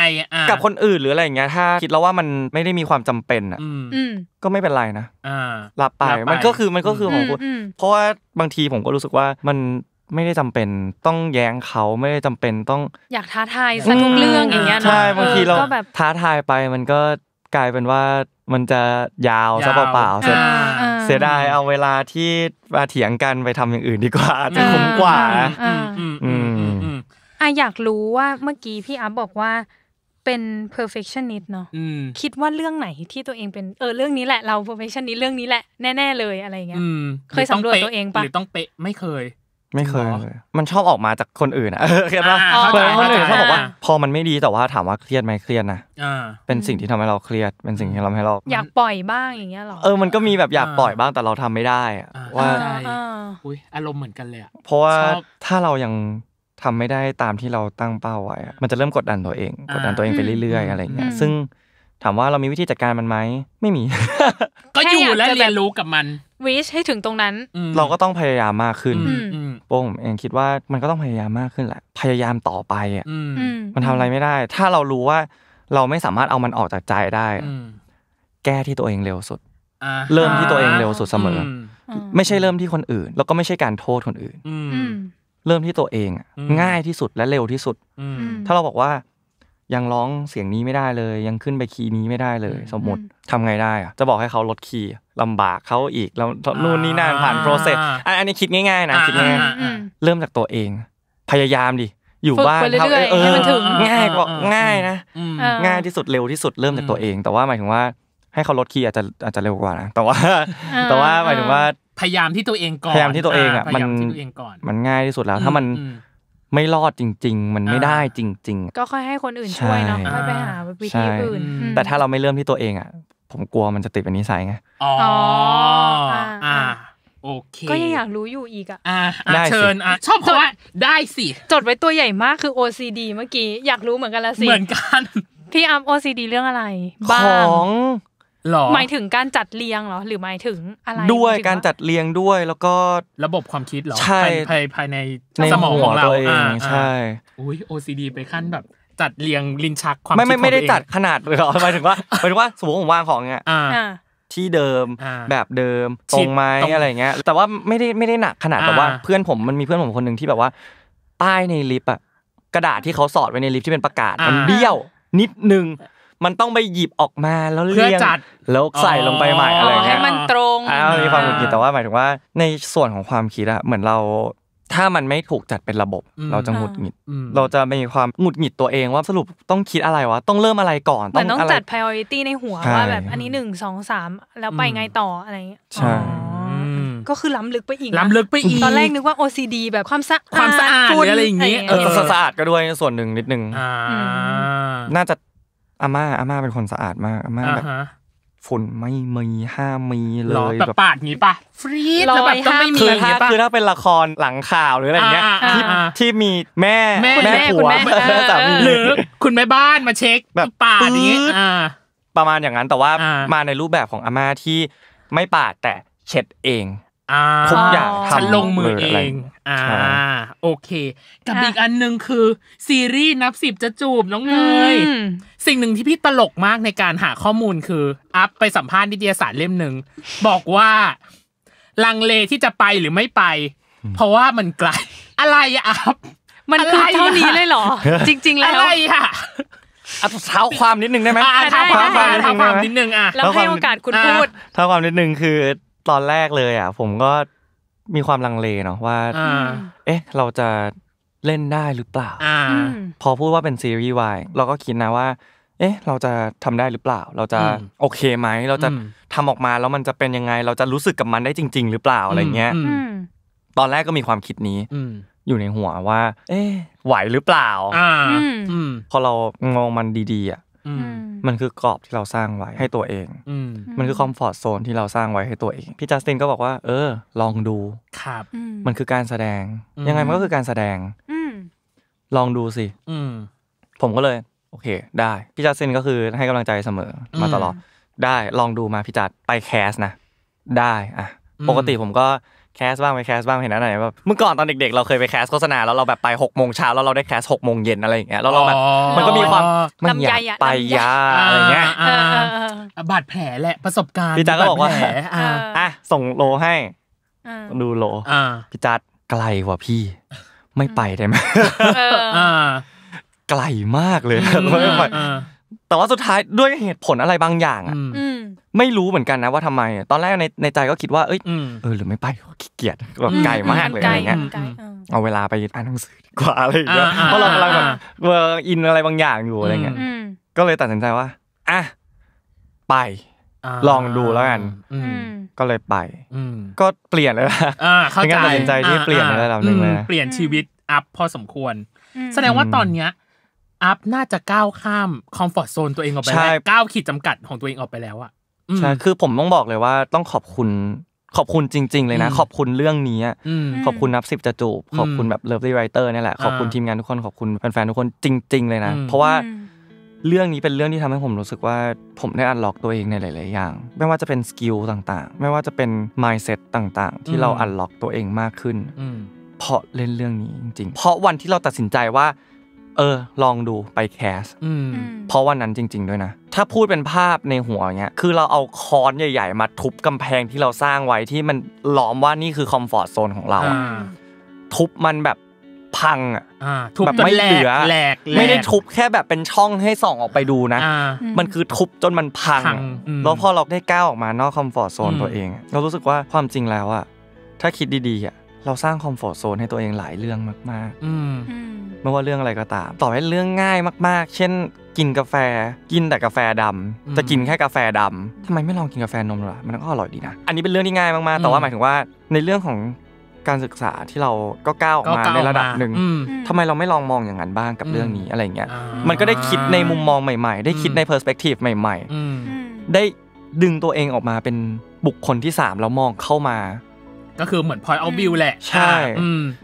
กับคนอื่นหรืออะไรอย่างเงี้ยถ้าคิดแล้วว่ามันไม่ได้มีความจำเป็นอ่ะก็ไม่เป็นไรนะรับไปมันก็คือมันก็คือของคุณเพราะว่าบางทีผมก็รู้สึกว่ามันไม่ได้จำเป็นต้องแย้งเขาไม่ได้จำเป็นต้องอยากท้าทายสักทุกเรื่องอย่างเงี้ยใช่บางทีเราท้าทายไปมันก็กลายเป็นว่ามันจะยาวซะเปล่าๆเสร็จเสียดายเอาเวลาที่มาเถียงกันไปทำอย่างอื่นดีกว่าจะคุ้มกว่าอืมอ่ะอยากรู้ว่าเมื่อกี้พี่อัพบอกว่าเป็น perfectionist เนาะคิดว่าเรื่องไหนที่ตัวเองเป็นเออเรื่องนี้แหละ เรา perfectionist เรื่องนี้แหละ แน่ ๆ เลยอะไรเงี้ยเคยสำรวจตัวเองปะหรือต้องเป๊ะไม่เคยไม่เคยมันชอบออกมาจากคนอื่นอะเข้ียจเหนคนอื่นเขาบอกว่า พอมันไม่ดีแต่ว่าถามว่าเครียดไหมเครียดนะเป็นสิ่งที่ทำให้เราเครียด เป็นสิ่งที่ทำให้เรา อยากปล่อยบ้างอย่างเงี้ยหรอ เออมันก็มีแบบอยากปล่อยบ้างแต่เราทำไม่ได้ว่าอุ้ยอารมณ์เหมือนกันเลยเพราะว่าถ้าเรายังทำไม่ได้ตามที่เราตั้งเป้าไว้มันจะเริ่มกดดันตัวเอง กดดันตัวเองไปเรื่อยๆ อะไรเงี้ยซึ่งถามว่าเรามีวิธีจัดการมันไหมไม่มี ก็อยู่และเรียนรู้กับมันวิชให้ถึงตรงนั้นเราก็ต้องพยายามมากขึ้นโป้งเองคิดว่ามันก็ต้องพยายามมากขึ้นแหละ พยายามต่อไปอ่ะมันทำอะไรไม่ได้ ถ้าเรารู้ว่าเราไม่สามารถเอามันออกจากใจได้แก้ที่ตัวเองเร็วสุด เริ่มที่ตัวเองเร็วสุดเสมอ ไม่ใช่เริ่มที่คนอื่น แล้วก็ไม่ใช่การโทษคนอื่นเริ่มที่ตัวเองง่ายที่สุดและเร็วที่สุดถ้าเราบอกว่ายังร้องเสียงนี้ไม่ได้เลย ยังขึ้นไปคีย์นี้ไม่ได้เลยสมมติทำไงได้อะจะบอกให้เขาลดคีย์ลำบากเขาอีกแล้วนู่นนี่นั่นผ่านโปรเซสอันนี้คิดง่ายๆนะคิดง่ายเริ่มจากตัวเอง พยายามดิอยู่บ้านขาเออง่ายก็ง่ายนะง่ายที่สุดเร็วที่สุดเริ่มจากตัวเอง แต่ว่าหมายถึงว่า ให้เขาลดคีย์อาจจะอาจจะเร็วกว่านะแต่ว่าแต่ว่าหมายถึงว่าพยายามที่ตัวเองก่อนพยายามที่ตัวเองอ่ะมันมันง่ายที่สุดแล้วถ้ามันไม่รอดจริงๆ มันไม่ได้จริงๆ ก็ค่อยให้คนอื่นช่วยเนาะค่อยไปหาวิธีอื่น แต่ถ้าเราไม่เริ่มที่ตัวเองอ่ะ ผมกลัวมันจะติดเป็นนิสัยไง อ๋อ อ่า โอเค ก็ยังอยากรู้อยู่อีกอ่ะอ่าเชิญอ่ะชอบเพราะว่า ได้สิ จดไว้ตัวใหญ่มากคือ OCD เมื่อกี้ อยากรู้เหมือนกันละสิ เหมือนกัน พี่อัม OCD เรื่องอะไร บ้างของหรอหมายถึงการจัดเรียงเหรอหรือหมายถึงอะไรด้วยการจัดเรียงด้วยแล้วก็ระบบความคิดเหรอใช่ภายภายในสมองของเราเองใช่ อุ้ย OCD ไปขั้นแบบ จัดเรียงลินชักความไม่ไม่ไม่ได้จัดขนาดเลยหรอหมายถึงว่าหมายถึงว่าสมมติผมวางของเงี้ยที่เดิมแบบเดิมตรงไหมอะไรเงี้ยแต่ว่าไม่ได้ไม่ได้หนักขนาดแบบว่าเพื่อนผมมันมีเพื่อนผมคนหนึ่งที่แบบว่าป้ายในลิฟต์อะกระดาษที่เขาสอดไว้ในลิฟต์ที่เป็นประกาศมันเบี้ยว นิดนึงมันต้องไปหยิบออกมาแล้วเรียงแล้วใส่ลงไปใหม่อะไรเงี้ยให้มันตรงอ่ามีความหงุดหงิดแต่ว่าหมายถึงว่าในส่วนของความคิดอะเหมือนเรา ถ้ามันไม่ถูกจัดเป็นระบบ เราจะหงุดหงิด เราจะมีความหงุดหงิดตัวเองว่าสรุปต้องคิดอะไรวะต้องเริ่มอะไรก่อนต้องจัด priority ในหัวว่าแบบอันนี้หนึ่งสองสามแล้วไปไงต่ออะไรอย่างเงี้ยใช่ก็คือล้ำลึกไปอีกล้ำลึกไปอีกตอนแรกนึกว่า OCD แบบความสะอาดความสะอาดออะไรอย่างเงี้ยเออสะอาดก็ด้วยส่วนหนึ่งนิดนึงน่าจะอาม่าอาม่าเป็นคนสะอาดมากอาม่าแบบฝุ่นไม่มีห้ามมีเลยแบบปาดงี้ปะฟรีดแล้วแบบต้องไม่มีคือถ้าคือถ้าเป็นละครหลังข่าวหรืออะไรเงี้ยที่ที่มีแม่แม่ผัวหรือคุณแม่บ้านมาเช็คแบบปาดนี้ประมาณอย่างนั้นแต่ว่ามาในรูปแบบของอาม่าที่ไม่ปาดแต่เช็ดเองทุกอย่างฉันลงมือเอง อ่า โอเค กับอีกอันหนึ่งคือ ซีรีส์นับสิบจะจูบน้องเนยสิ่งหนึ่งที่พี่ตลกมากในการหาข้อมูลคือ อัพไปสัมภาษณ์นิตยสารเล่มหนึ่งบอกว่า ลังเลที่จะไปหรือไม่ไป เพราะว่ามันไกลอะไรอัพมันคือเท่านี้เลยเหรอ จริง ๆ แล้วอะไรอ่ะเอาเท้าความนิดนึงได้ไหมเท้าความนิดนึงอ่ะแล้วให้โอกาสคุณพูดเท้าความนิดนึงคือตอนแรกเลยอ่ะผมก็มีความลังเลเนาะว่า เอ๊ะ เราจะเล่นได้หรือเปล่าพอพูดว่าเป็นซีรีส์วายเราก็คิดนะว่า เอ๊ะเราจะทำได้หรือเปล่า เราจะโอเคไหมเราจะทำออกมาแล้วมันจะเป็นยังไง เราจะรู้สึกกับมันได้จริง ๆ หรือเปล่าอะไรเงี้ยตอนแรกก็มีความคิดนี้อยู่ในหัวว่า เอ๊ะไหวหรือเปล่าพอเรามองมันดีๆ อ่ะมันคือกรอบที่เราสร้างไว้ให้ตัวเองมันคือคอมฟอร์ทโซนที่เราสร้างไว้ให้ตัวเอง พี่จัสตินก็บอกว่า เออ ลองดู ครับ มันคือการแสดง ยังไงมันก็คือการแสดง ลองดูสิ ผมก็เลย โอเค ได้ พี่จัสตินก็คือให้กำลังใจเสมอมาตลอด ได้ลองดูมาพี่จัดไปแคสนะ ได้อ่ะ ปกติผมก็แคสบ้างไปแคสบ้างเห็นอะไรแบบเมื่อก่อนตอนเด็กๆ เราเคยไปแคสโฆษณาแล้วเราแบบไปหกโมงเช้าแล้วเราได้แคสหกโมงเย็นอะไรอย่างเงี้ยแล้วเราแบบมันก็มีความมันอยากไปยาอะไรเงี้ยบาดแผลแหละประสบการณ์พี่จัดก็บอกว่าอ่ะส่งโลให้ดูโลพี่จัดไกลกว่าพี่ ไม่ไปได้ไหมไกลมากเลยไม่ไปแต่ว่าสุดท้ายด้วยเหตุผลอะไรบางอย่างอ่ะไม่รู้เหมือนกันนะว่าทำไม ตอนแรกในในใจก็คิดว่าเอ้ยเออหรือ ไม่ไปขี้เกียจแบบไกลมากเลยอะไรเงี้ยเอาเวลาไปอ่านหนังสือดีกว่าอะไรอย่างเงี้ยเพราะเรากำลังแบบอินอะไรบางอย่างอยู่อะไรเงี้ยก็เลยตัดสินใจว่าอ่ะไป ลองดูแล้วกันก็เลยไปก็เปลี่ยนเลยนะเป็นการตัดสินใจที่เปลี่ยนในระดับหนึ่งเลยเปลี่ยนชีวิตอัพพอสมควร แสดงว่าตอนเนี้ยอัพน่าจะก้าวข้ามคอมฟอร์ทโซนตัวเองออกไปแล้วก้าวขีดจำกัดของตัวเองออกไปแล้วอะใช่ คือผมต้องบอกเลยว่าต้องขอบคุณขอบคุณจริง ๆเลยนะ ขอบคุณเรื่องนี้ขอบคุณนับสิบจะจูบขอบคุณแบบเลิฟดีไรเตอร์นี่แหละ ขอบคุณทีมงานทุกคนขอบคุณแฟนๆทุกคนจริง ๆเลยนะเพราะว่าเรื่องนี้เป็นเรื่องที่ทำให้ผมรู้สึกว่าผมได้อัดล็อกตัวเองในหลายๆอย่าง ไม่ว่าจะเป็นสกิลต่าง ๆ ไม่ว่าจะเป็นมายเซ็ตต่างๆ ที่เราอัดล็อกตัวเองมากขึ้นเพราะเล่นเรื่องนี้จริง ๆ เพราะวันที่เราตัดสินใจว่าเออลองดูไปแคสเพราะวันนั้นจริง ๆด้วยนะ ถ้าพูดเป็นภาพในหัวเงี้ยคือเราเอาค้อนใหญ่ๆมาทุบกำแพงที่เราสร้างไว้ที่มันล้อมว่านี่คือคอมฟอร์ตโซนของเราทุบมันแบบพังอ่ะแบบไม่เหลือไม่ได้ทุบแค่แบบเป็นช่องให้ส่องออกไปดูนะ มันคือทุบจนมันพังแล้วพอเราได้ก้าวออกมานอกคอมฟอร์ตโซนตัวเองเรารู้สึกว่าความจริงแล้วอ่ะถ้าคิดดีๆอ่ะเราสร้างคอมฟอร์ทโซนให้ตัวเองหลายเรื่องมาก ๆอืมไม่ว่าเรื่องอะไรก็ตามต่อให้เรื่องง่ายมากๆ เช่น กินกาแฟ กินแต่กาแฟดำจะกินแค่กาแฟดำ ทำไมไม่ลองกินกาแฟนมล่ะ มันก็อร่อยดีนะ อันนี้เป็นเรื่องที่ง่ายมากๆ แต่ว่าหมายถึงว่า ในเรื่องของการศึกษาที่เราก็ก้าวออกมาในระดับหนึ่งทำไมเราไม่ลองมองอย่างนั้นบ้างกับเรื่องนี้อะไรเงี้ย มันก็ได้คิดในมุมมองใหม่ ๆ ได้คิดในเพอร์สเปกทีฟใหม่ๆ ได้ดึงตัวเองออกมาเป็นบุคคลที่3แล้วมองเข้ามาก็คือเหมือนพอยเอาบิลแหละ ใช่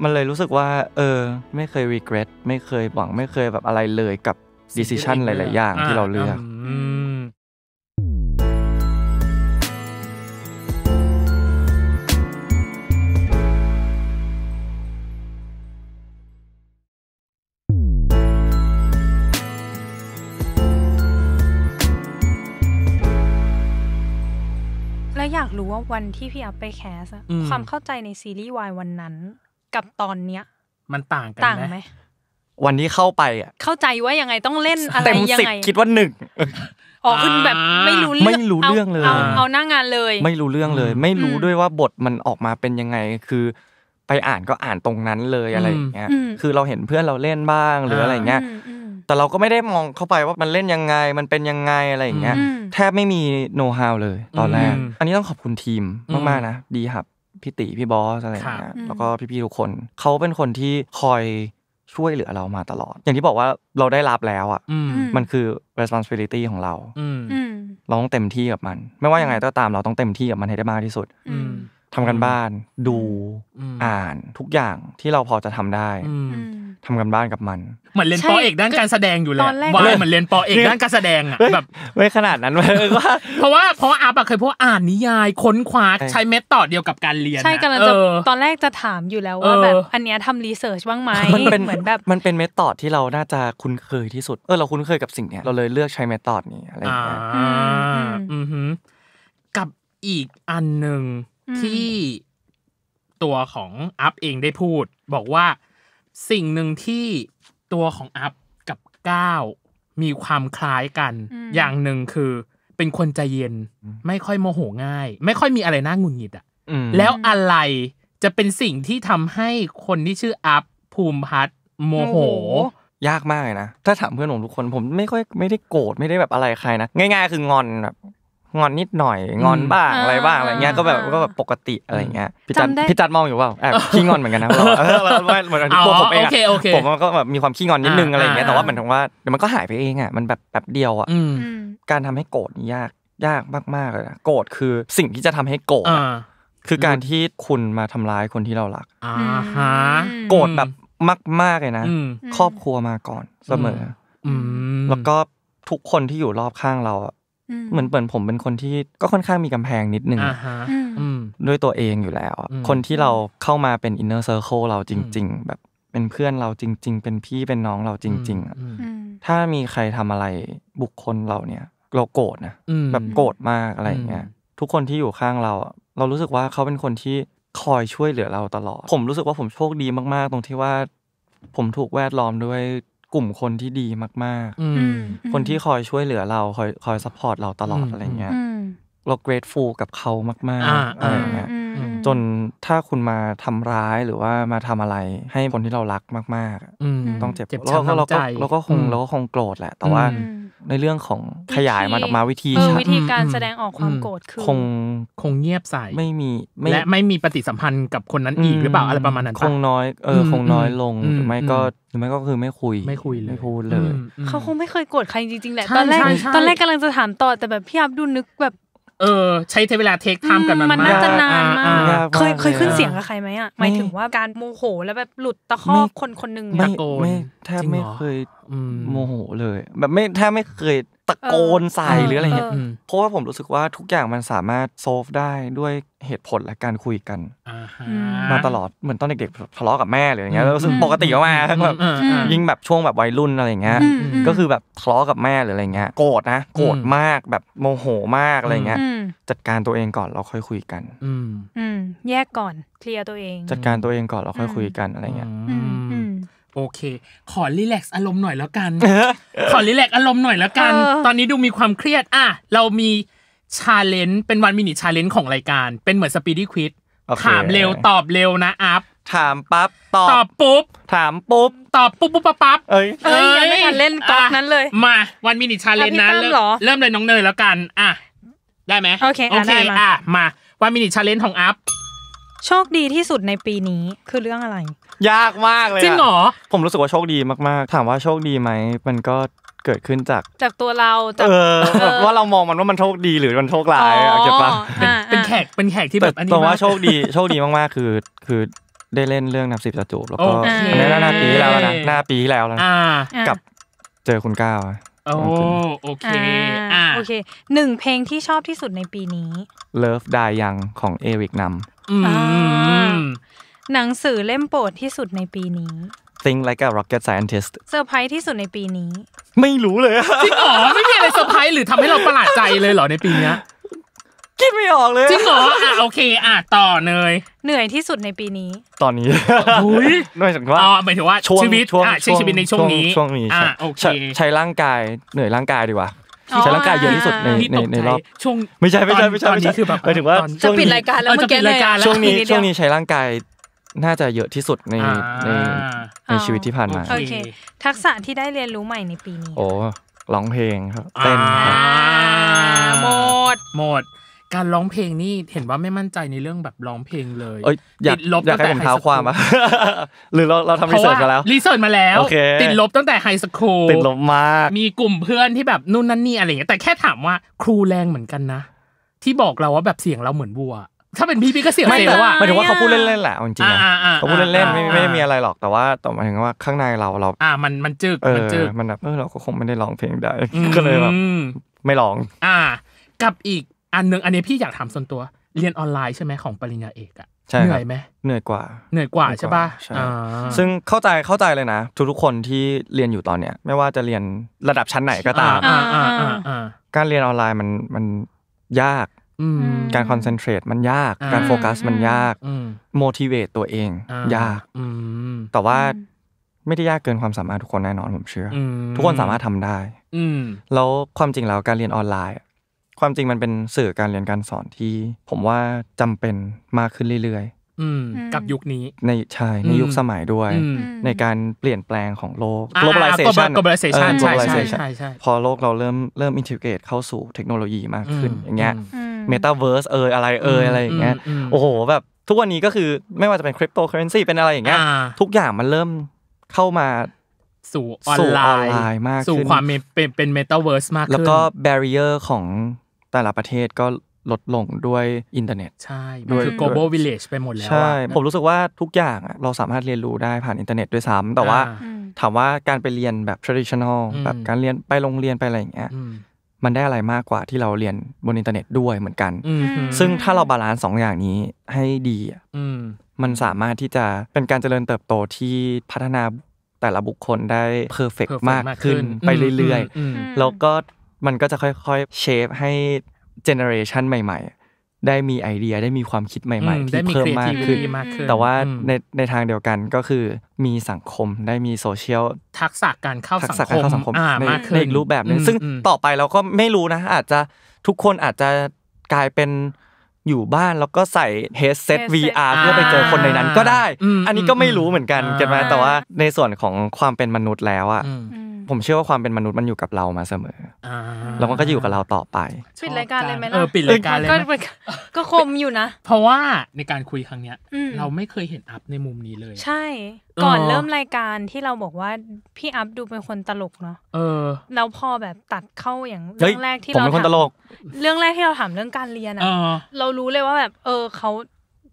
มันเลยรู้สึกว่าเออ ไม่เคยรีเกรสไม่เคยหวังไม่เคยแบบอะไรเลยกับด e c i s i o n หลายๆอย่างที่เราเลือกรู้ว่าวันที่พี่อัพไปแคสความเข้าใจในซีรีส์วายวันนั้น กับตอนเนี้ย มันต่างกันต่างไหมวันที่เข้าไปอ่ะ เข้าใจว่ายังไงต้องเล่นอะไรยังไงคิดว่าหนึ่งอ๋อคุณแบบไม่รู้ไม่รู้เรื่องเลยอาเอาหน้างานเลย ไม่รู้เรื่องเลย ไม่รู้ด้วยว่าบทมันออกมาเป็นยังไงคือ ไปอ่านก็อ่านตรงนั้นเลยอะไรอย่างเงี้ยคือเราเห็นเพื่อนเราเล่นบ้างหรืออะไรเงี้ยแต่เราก็ไม่ได้มองเข้าไปว่ามันเล่นยังไงมันเป็นยังไงอะไรอย่างเงี้ยแทบไม่มีโน้ตฮาวเลย ตอนแรกอันนี้ต้องขอบคุณทีมมากๆนะดีครับพี่ติพี่บอสอะไรอย่างเงี้ยแล้วก็พี่ๆทุกคนเขาเป็นคนที่คอยช่วยเหลือเรามาตลอดอย่างที่บอกว่าเราได้รับแล้วอ่ะมันคือ responsibility ของเราเราต้องเต็มที่กับมัน ไม่ว่ายังไงก็ตาม เราต้องเต็มที่กับมันให้ได้มากที่สุดทำกันบ้านดูอ่านทุกอย่างที่เราพอจะทำได้ทำกันบ้านกับมันเหมือนเรียนปอเอกด้านการแสดงอยู่แล้วว่าเหมือนเรียนปอเอกด้านการแสดงอ่ะแบบไม่ขนาดนั้นเลยว่าเพราะว่าเพราะอาบเคยพูดอ่านนิยายค้นคว้าใช้เมธอดเดียวกับการเรียนใช่กันัลจะตอนแรกจะถามอยู่แล้วว่าแบบอันเนี้ยทำรีเสิร์ชบ้างไหมมันเป็นเมนแบบ มันเป็นเมธอดที่เราน่าจะคุ้นเคยที่สุด เออเราคุ้นเคยกับสิ่งเนี้ยเราเลยเลือกใช้เมธอดนี้อะไรอย่างเงี้ยกับอีกอันหนึ่งที่ตัวของอัพเองได้พูด บอกว่าสิ่งหนึ่งที่ตัวของอัพกับก้าวมีความคล้ายกัน อย่างหนึ่งคือเป็นคนใจเย็น ไม่ค่อยโมโหง่าย ไม่ค่อยมีอะไรน่างุนงิดอ่ะแล้วอะไรจะเป็นสิ่งที่ทำให้คนที่ชื่ออัพภูมิพัฒน์โมโห ยากมากเลยนะถ้าถามเพื่อนผมทุกคนผม ไม่ค่อยไม่ได้โกรธไม่ได้แบบอะไรใครนะง่ายๆคืองอนแบบงอนนิดหน่อยงอนบ้างอะไรบ้างอะไรเงี้ยก็แบบก็แบบปกติอะไรเงี้ยพี่จัดพี่จัดมองอยู่เปล่าแอบขี้งอนเหมือนกันนะเราเหมือนผมเองผมก็แบบมีความขี้งอนนิดนึงอะไรเงี้ยแต่ว่าเหมือนถงว่าเดี๋ยวมันก็หายไปเองอ่ะ มันแบบแบบเดียวอ่ะการทำให้โกรธยากยากมากๆเลยโกรธคือสิ่งที่จะทำให้โกรธคือการที่คุณมาทำร้ายคนที่เรารักโกรธแบบมากๆเลยนะครอบครัวมาก่อนเสมอแล้วก็ทุกคนที่อยู่รอบข้างเราเหมือนเปิดผมเป็นคนที่ก็ค่อนข้างมีกำแพงนิดนึงด้วยตัวเองอยู่แล้ว คนที่เราเข้ามาเป็นอินเนอร์เซอร์โคลเราจริง ๆ แบบเป็นเพื่อนเราจริง ๆ เป็นพี่เป็นน้องเราจริงๆถ้ามีใครทำอะไรบุคคลเราเนี่ยเราโกรธนะแบบโกรธมากอะไรเงี้ยทุกคนที่อยู่ข้างเรา เรารู้สึกว่าเขาเป็นคนที่คอยช่วยเหลือเราตลอดผมรู้สึกว่าผมโชคดีมากๆ ตรงที่ว่า ผมถูกแวดล้อมด้วยกลุ่มคนที่ดีมากๆ คนที่คอยช่วยเหลือเรา คอยคอยซัพพอร์ตเราตลอดอะไรเงี้ยเรา grateful กับเขามาก ๆอะไรเงี้ยจนถ้าคุณมาทำร้ายหรือว่ามาทำอะไรให้คนที่เรารักมากๆต้องเจ็บแล้วเราก็เราก็คงเราก็คงโกรธแหละแต่ว่าในเรื่องของขยายมันออกมาวิธีวิธีการแสดงออกความโกรธคือคงคงเงียบใส่ไม่มีและไม่มีปฏิสัมพันธ์กับคนนั้นอีกหรือเปล่าอะไรประมาณนั้นคงน้อยเออคงน้อยลงหรือไม่ก็หรือไม่ก็คือไม่คุย ไม่คุยเลยไม่พูดเลย เขาคงไม่เคยโกรธใครจริงๆแหละตอนแรกตอนแรกกำลังจะถามต่อแต่แบบพี่อับดูนึกแบบเออ ใช้เวลาเทคทามกัมนมันน่าจะนานมากเคยเคยขึ้นเสียงกับใครไหมอ่ะ หมายถึงว่าการโมโหแล้วแบบหลุดตะคอกคนคนหนึ่งไม่แทบไม่เคยโมโหเลยแบบไม่ถ้าไม่เคยตะโกนใส่หรืออะไรเงี้ยเพราะว่าผมรู้สึกว่าทุกอย่างมันสามารถโซฟได้ด้วยเหตุผลและการคุยกันมาตลอดเหมือนตอนเด็กๆทะเลาะกับแม่หรืออย่างเงี้ยรู้สึกปกติมากแบบยิ่งแบบช่วงแบบวัยรุ่นอะไรเงี้ยก็คือแบบทะเลาะกับแม่หรืออะไรเงี้ยโกรธนะโกรธมากแบบโมโหมากอะไรเงี้ยจัดการตัวเองก่อนเราค่อยคุยกันอืแยกก่อนเคลียร์ตัวเอง จัดการตัวเองก่อนเราค่อยคุยกันอะไรเงี้ยโอเค ขอรีแลกซ์ อารมณ์หน่อยแล้วกัน ขอรีแลกซ์ อารมณ์หน่อยแล้วกัน ตอนนี้ดูมีความเครียด อ่ะ เรามีชาเลนจ์เป็นวันมินิชาเลนจ์ของรายการ เป็นเหมือนสปีดดี้ควิดถามเร็วตอบเร็วนะ อัพ ถามปั๊บ ตอบ ปุ๊บ ถามปุ๊บ ตอบปุ๊บปุ๊บปั๊บปั๊บเอ้ยเอ้ยยังไม่เล่นก๊อกนั้นเลย มา วันมินิชาเลนจ์นะเริ่มเลยน้องเนยแล้วกัน อ่ะ ได้ไหมโอเคโอเค อ่ะ มาวันมินิชาเลนจ์ของอัพโชคดีที่สุดในปีนี้คือเรื่องอะไร ยากมากเลยจริงเหรอผมรู้สึกว่าโชคดีมากๆ ถามว่าโชคดีไหมมันก็เกิดขึ้นจาก จากตัวเราเออว่าเรามองมันว่ามันโชคดีหรือมันโชคร้ายอะเก็บปะเป็นแขกเป็นแขกที่แบบนแต่ว่าโชคดี โชคดีมากๆคือ คือได้เล่นเรื่องนับสิบจะจูบแล้วก็ในหน้าปีแล้วนะหน้าปีแล้วนะกับเจอคุณก้าวโอ้โอเคโอเคหนึ่งเพลงที่ชอบที่สุดในปีนี้ Love Die Young ของเอริกนำหนังสือเล่มโปรดที่สุดในปีนี้ Think Like a Rocket Scientist เซอร์ไพรส์ที่สุดในปีนี้ ไม่รู้เลยจริงเหรอไม่มีอะไรเซอร์ไพรส์หรือทำให้เราประหลาดใจเลยเหรอในปีนี้คิดไม่ออกเลยจริงเหรออ่ะโอเคอ่ะต่อเลย เหนื่อยที่สุดในปีนี้ ตอนนี้อุ้ยน่อยสังว่าอ๋อหมายถึงว่าชีวิตช่วงชีวิตในช่วงนี้ช่วงนี้ใช่ใช้ร่างกาย เหนื่อยร่างกายดีกว่าที่ใช้ร่างกายเยอะที่สุดในในในรอบช่วงไม่ใช่ไม่ใช่ไม่ใช่ไม่ใช่คือแบบหมายถึงว่าจะปิดรายการแล้วเมื่อกี้เลยช่วงนี้ช่วงนี้ใช้ร่างกาย น่าจะเยอะที่สุดในในในชีวิตที่ผ่านมาโอเคทักษะที่ได้เรียนรู้ใหม่ในปีนี้โอ้ร้องเพลงครับเต้นหมด หมดการร้องเพลงนี่เห็นว่าไม่มั่นใจในเรื่องแบบร้องเพลงเลยติดลบตั้งแต่ไฮสความหรือเราเราทำรีเสิร์ชมาแล้วรีเสิร์ชมาแล้วติดลบตั้งแต่ไฮสคูลติดลบมากมีกลุ่มเพื่อนที่แบบนู่นนั่นนี่อะไรเงี้ยแต่แค่ถามว่า ครูแรงเหมือนกันนะที่บอกเราว่าแบบเสียงเราเหมือนบัว ถ้าเป็นพี่พี่ก็เสียงไมแตลว่าหมายถึงว่าเขาพูดเล่นๆแหละจริงๆเขาพูดเล่นๆไม่ไม่ไมีอะไรหรอกแต่ว่าต่อมาเห็นว่าข้างในเราเราอ่ามันมันจึกมันจึกมันแบบเออเราก็คงไม่ได้ร้องเพลงได้ ก็เลยแบบไม่ร้อง อ่ากับอีกอันหนึ่งอันนี้พี่อยากถามส่วนตัวเรียนออนไลน์ใช่ไหมของปริญญาเอกอะเหนื่อยไหมเหนื่อยกว่าเหนื่อยกว่าใช่ป่ะซึ่งเข้าใจเข้าใจเลยนะ ทุกทุกคนที่เรียนอยู่ตอนเนี้ยไม่ว่าจะเรียนระดับชั้นไหนก็ตามการเรียนออนไลน์มันมันยากการคอนเซนเทรตมันยากการโฟกัสมันยากโมทิเวตตัวเอง ยากแต่ว่าไม่ได้ยากเกินความสามารถทุกคนแน่นอนผมเชื่อ ทุกคนสามารถทำได้แล้วความจริงแล้วการเรียนออนไลน์ความจริงมันเป็นสื่อการเรียนการสอนที่ ผมว่าจำเป็นมากขึ้นเรื่อยๆกับยุคนี้ ในใช่ ในยุคสมัยด้วย ในการเปลี่ยนแปลงของโลก globalization globalization ใช่ใช่ใช่พอโลกเราเริ่มเริ่ม integrate เข้าสู่เทคโนโลยีมากขึ้น อย่างเงี้ย metaverse เอยอะไรเอยอะไรอย่างเงี้ยโอ้โห แบบทุกวันนี้ก็คือไม่ว่าจะเป็นคริปโตเคอเรนซีเป็นอะไรอย่างเงี้ยทุกอย่างมันเริ่มเข้ามาสู่ออนไลน์มากขึ้นสู่ความเป็นเป็นเมตาเวิร์สมากขึ้นแล้วก็แบรเยอร์ของแต่ละประเทศก็ลดลงด้วยอินเทอร์เน็ตใช่นคือ global village ไปหมดแล้วใช่ผมรู้สึกว่าทุกอย่างเราสามารถเรียนรู้ได้ผ่านอินเทอร์เน็ตด้วยซ้ำแต่ว่าถามว่าการไปเรียนแบบ traditional แบบการเรียนไปโรงเรียนไปอะไรอย่างเงี้ยมันได้อะไรมากกว่าที่เราเรียนบนอินเทอร์เน็ตด้วยเหมือนกัน ซึ่งถ้าเราบาลานซ์สองอย่างนี้ให้ดีมันสามารถที่จะเป็นการเจริญเติบโตที่พัฒนาแต่ละบุคคลได้เพอร์เฟกมากขึ้นไปเรื่อยๆแล้วก็มันก็จะค่อยๆเชฟให้เจเนอเรชันใหม่ๆ ได้มีไอเดียได้มีความคิดใหม่ๆที่เพิ่มมากขึ้น แต่ว่าในในทางเดียวกันก็คือมีสังคม ได้มีโซเชียลทักษะการเข้าสังคมสังคม้นในรูปแบบนึงซึ่งต่อไปเราก็ไม่รู้นะ อาจจะทุกคนอาจจะกลายเป็นอยู่บ้านแล้วก็ใส่ headset VR เพื่อไปเจอคนในนั้นก็ได้ อันนี้ก็ไม่รู้เหมือนกันกันมาแต่ว่า ในส่วนของความเป็นมนุษย์แล้วอ่ะ ผมเชื่อว่าความเป็นมนุษย์มันอยู่กับเรามาเสมอแล้วมันก็จะอยู่กับเราต่อไปปิดรายการเลยไหมล่ะ เออปิดรายการเลย ก็คมอยู่นะ เพราะว่าในการคุยครั้งเนี้ยเราไม่เคยเห็นอัพในมุมนี้เลย ใช่ก่อนเริ่มรายการที่เราบอกว่าพี่อัพดูเป็นคนตลกเนาะเออแล้วพอแบบตัดเข้าอย่างเรื่องแรกที่เราถามเรื่องแรกที่เราถามเรื่องการเรียนอ่ะเรารู้เลยว่าแบบ เออเขา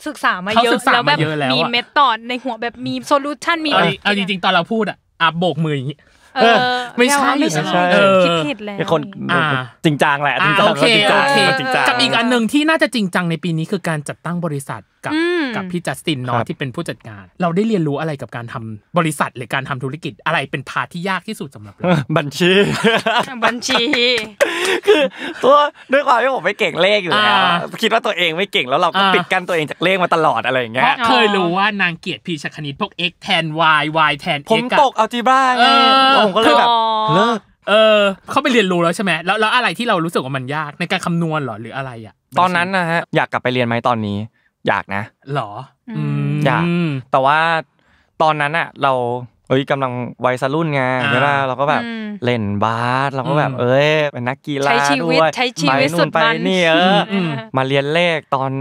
ศึกษามาเยอะแล้วแบบมีเมธอดในหัวแบบมีโซลูชันมีอะอรจริงๆตอนเราพูดอ่ะอัพโบกมืออย่างนี้ไม่ใช่ไม่ใช่คิดผิดแล้วคนจริงจังแหละจริงจังจริงจังกับอีกอันหนึ่งที่น่าจะจริงจังในปีนี้คือการจัดตั้งบริษัทกับกับพี่จัสตินเนาะที่เป็นผู้จัดงานเราได้เรียนรู้อะไรกับการทำบริษัทหรือการทำธุรกิจอะไรเป็นพาที่ยากที่สุดสำหรับเราบัญชีบัญชี คือตัวด้วยความที่ผมไม่เก่งเลขอยู่แล้วคิดว่าตัวเองไม่เก่งแล้วเราก็ปิดกั้นตัวเองจากเลขมาตลอดอะไรอย่างเงี้ยเคยรู้ว่านางเกียรติพีชคณิตพวก x แทน y y แทน x ผมตกเอาจีบ้าผมก็เลยแบบเลิกเออเขาไปเรียนรู้แล้วใช่ไหมแล้วแล้วอะไรที่เรารู้สึกว่ามันยากในการคำนวณหรอหรืออะไรอ่ะ ตอนนั้นนะฮะอยากกลับไปเรียนไหมตอนนี้อยากนะหรออยากแต่ว่า ตอนนั้นอะเราเอ้ยกำลังวัยสรุ่นไงใช่ป่ะเราก็แบบเล่นบาสเราก็แบบเอ้ยเป็นนักกีฬาด้วยใช้ชีวิตสุดมันี่มาเรียนเลขตอน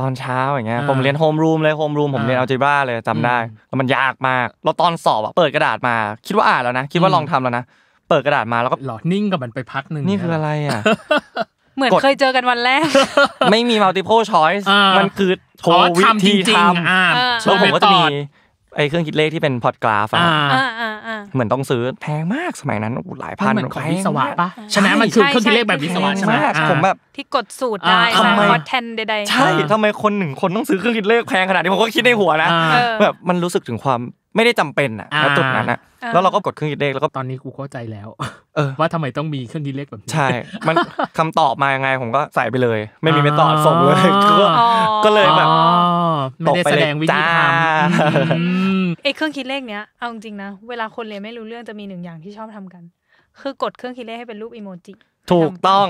ตอนเช้าอย่างเงี้ยผมเรียนโฮมรูมเลยโฮมรูมผมเรียนเอาใจิบ้าเลยจำได้แล้วมันยากมากเราตอนสอบอะเปิดกระดาษมา คิดว่าอ่านแล้วนะ คิดว่าลองทำแล้วนะเปิดกระดาษมาแล้วก็หลอนิ่งกับมันไปพักหนึ่งนี่คืออะไรอ่ะเหมือนเคยเจอกันวันแรกไม่มี multiple choice มันคือโทร์วิธีทำอ่าแล้วผมก็จะมีไอ้เครื่องคิดเลขที่เป็นพอดกราฟอ่ะเหมือนต้องซื้อแพงมากสมัยนั้นหลายพันหของวิศวะปะชนะมันคือเครื่องคิดเลขแบบวิศวะใช่ไหมผมแบบที่กดสูตรได้ทำไมแทนใดๆใช่ทำไมคนหนึ่งคนต้องซื้อเครื่องคิดเลขแพงขนาดนี้ผมก็คิดในหัวนะแบบมันรู้สึกถึงความไม่ได้จำเป็นอ่ะจุดนั้นอ่ะแล้วเราก็กดเครื่องคิดเลขแล้วก็ตอนนี้กูเข้าใจแล้วเออว่าทำไมต้องมีเครื่องคิดเลขแบบนี้ใช่ มันคำตอบมายังไงผมก็ใส่ไปเลย ไม่มีไม่ตอบส่งเลยก็เลยแบบตกไปวิธีทาไอ้เครื่องคิดเลขเนี้ย เอาจริงนะเวลาคนเรียนไม่รู้เรื่องจะมีหนึ่งอย่างที่ชอบทำกัน คือกดเครื่องคิดเลขให้เป็นรูปอีโมจิถูกต้อง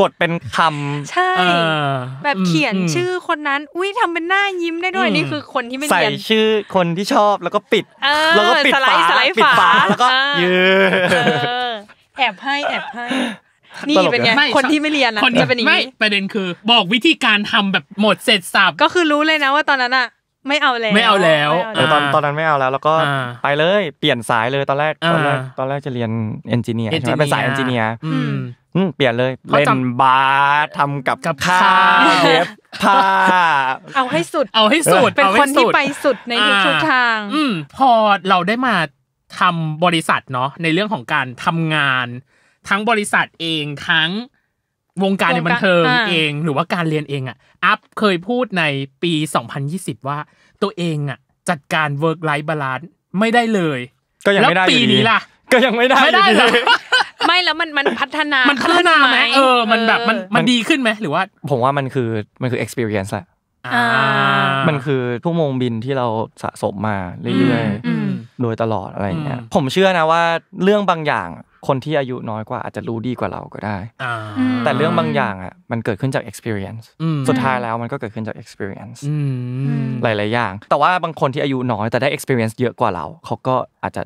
กดเป็นคำใช่แบบเขียนชื่อคนนั้นอุ้ยทำเป็นหน้ายิ้มได้ด้วยนี่คือคนที่ไม่เรียนใส่ชื่อคนที่ชอบแล้วก็ปิดแล้วก็ปิดฝาปิดฝาแล้วก็ยืแอบให้แอบให้นี่เป็นไงคนที่ไม่เรียนนะจะเป็นอย่างนี้ประเด็นคือ บอกวิธีการทำแบบหมดเสร็จสับก็คือรู้เลยนะว่าตอนนั้นอะไม่เอาแล้วไม่เอาแล้วตอนตอนนั้นไม่เอาแล้ว แล้วก็ไปเลย เปลี่ยนสายเลยตอนแรก ตอนแรกตอนแรกจะเรียนเอนจิเนียร์ใช่ไหมเป็นสายเอนจิเนียร์เปลี่ยนเลยเล่นบาสทำกับข้าวเย็บผ้าเอาให้สุด เอาให้สุดเป็นคนที่ไปสุดในทุกทางพอเราได้มาทำบริษัทเนาะในเรื่องของการทำงาน ทั้งบริษัทเองทั้ง วงการในบันเทิงเองหรือว่าการเรียนเองอ่ะ อัพเคยพูดในปี2020 ว่า ตัวเองอ่ะ จัดการเวิร์กไลฟ์บาลานซ์ไม่ได้เลย ก็ยังไม่ได้ปีนี้ล่ะ ก็ยังไม่ได้ไม่ได้เลยไม่แล้วมันมันพัฒนามันขึ้นไหมเออมันแบบมันมันดีขึ้นไหมหรือว่าผมว่ามันคือมันคือ experience แหละมันคือทุ่โมงบินที่เราสะสมมาเรื่อยๆโดยตลอดอะไรเงี้ย ผมเชื่อนะว่าเรื่องบางอย่างคนที่อายุน้อยกว่าอาจจะรู้ดีกว่าเราก็ได้แต่เรื่องบางอย่างอ่ะมันเกิดขึ้นจาก experience สุดท้ายแล้วมันก็เกิดขึ้นจาก experience หลายๆอย่างแต่ว่าบางคนที่อายุน้อยแต่ได้ experience เยอะกว่าเราเขาก็อาจจะ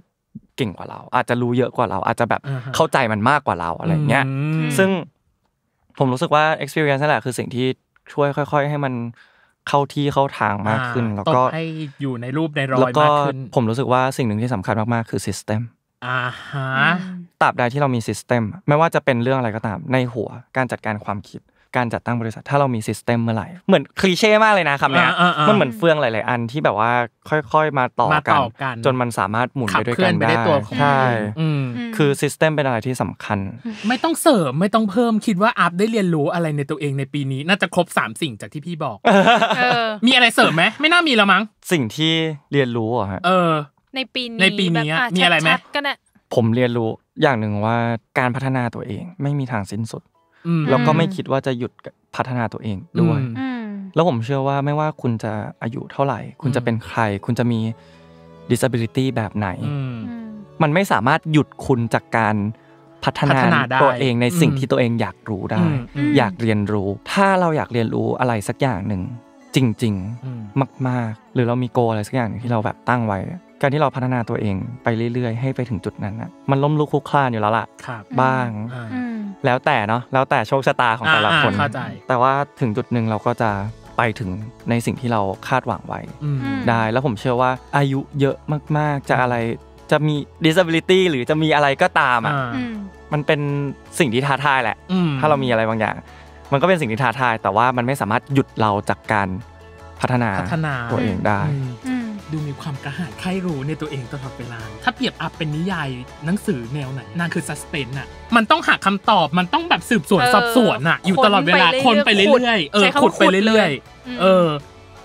เก่งกว่าเราอาจจะรู้เยอะกว่าเรา อาจจะแบบเข้าใจมันมากกว่าเราอะไรเงี้ยซึ่งผมรู้สึกว่า experience นั่นแหละคือสิ่งที่ช่วยค่อย ๆ ให้มันเข้าที่เข้าทางมากขึ้น แล้วก็ให้อยู่ในรูปในรอยมากขึ้นผมรู้สึกว่าสิ่งหนึ่งที่สำคัญมากๆ คือ system อ่าฮะตราบใดที่เรามี system ไม่ว่าจะเป็นเรื่องอะไรก็ตามในหัวการจัดการความคิดการจัดตั้งบริษัทถ้าเรามีซิสเต็มเมื่อไหร่เหมือนคลีเช่มากเลยนะคำนี้มันเหมือนเฟืองหลาย ๆ อันที่แบบว่าค่อยๆมาต่อกัน จนมันสามารถหมุนไปด้วยกันได้ใช่คือซิสเต็มเป็นอะไรที่สำคัญ ไม่ต้องเสริมไม่ต้องเพิ่มคิดว่าอัพได้เรียนรู้อะไรในตัวเองในปีนี้ น่าจะครบ 3 สิ่งจากที่พี่บอกมีอะไรเสริมไหมไม่น่ามีแล้วมั้งสิ่งที่เรียนรู้อะฮะเออ ในปีนี้ในปีนี้ มีอะไรไหมผมเรียนรู้อย่างหนึ่งว่าการพัฒนาตัวเองไม่มีทางสิ้นสุดแล้วก็ไม่คิดว่าจะหยุดพัฒนาตัวเองด้วย แล้วผมเชื่อว่าไม่ว่าคุณจะอายุเท่าไหร่ คุณจะเป็นใคร คุณจะมี disability แบบไหน มันไม่สามารถหยุดคุณจากการพัฒนาตัวเองในสิ่งที่ตัวเองอยากรู้ได้ อยากเรียนรู้ ถ้าเราอยากเรียนรู้อะไรสักอย่างหนึ่ง จริงๆมากๆหรือเรามีโกอะไรสักอย่างที่เราแบบตั้งไว้การที่เราพัฒนาตัวเองไปเรื่อยๆ ให้ไปถึงจุดนั้นนะมันล้มลุกคลุกคลานอยู่แล้วล่ะบ้าง แล้วแต่เนาะแล้วแต่โชคชะตาของแต่ละคนแต่ว่าถึงจุดหนึ่งเราก็จะไปถึงในสิ่งที่เราคาดหวังไว้ได้ แล้วผมเชื่อว่าอายุเยอะมาก ๆ จะอะไรจะมี disability หรือจะมีอะไรก็ตามอ่ะมันเป็นสิ่งที่ท้าทายแหละถ้าเรามีอะไรบางอย่าง มันก็เป็นสิ่งที่ท้าทายแต่ว่ามันไม่สามารถหยุดเราจากการพัฒนาตัวเองได้ดูมีความกระหายใครรู้ในตัวเองตลอดเวลา ถ้าเปรียบอัพเป็นนิยายหนังสือแนวไหนนางคือัสเพนอะมันต้องหาคำตอบ มันต้องแบบสืบสวนสอบสวนอะอยู่ตลอดเวลา คนไปเรื่อยๆ เออขุดไปเรื่อยๆ เออ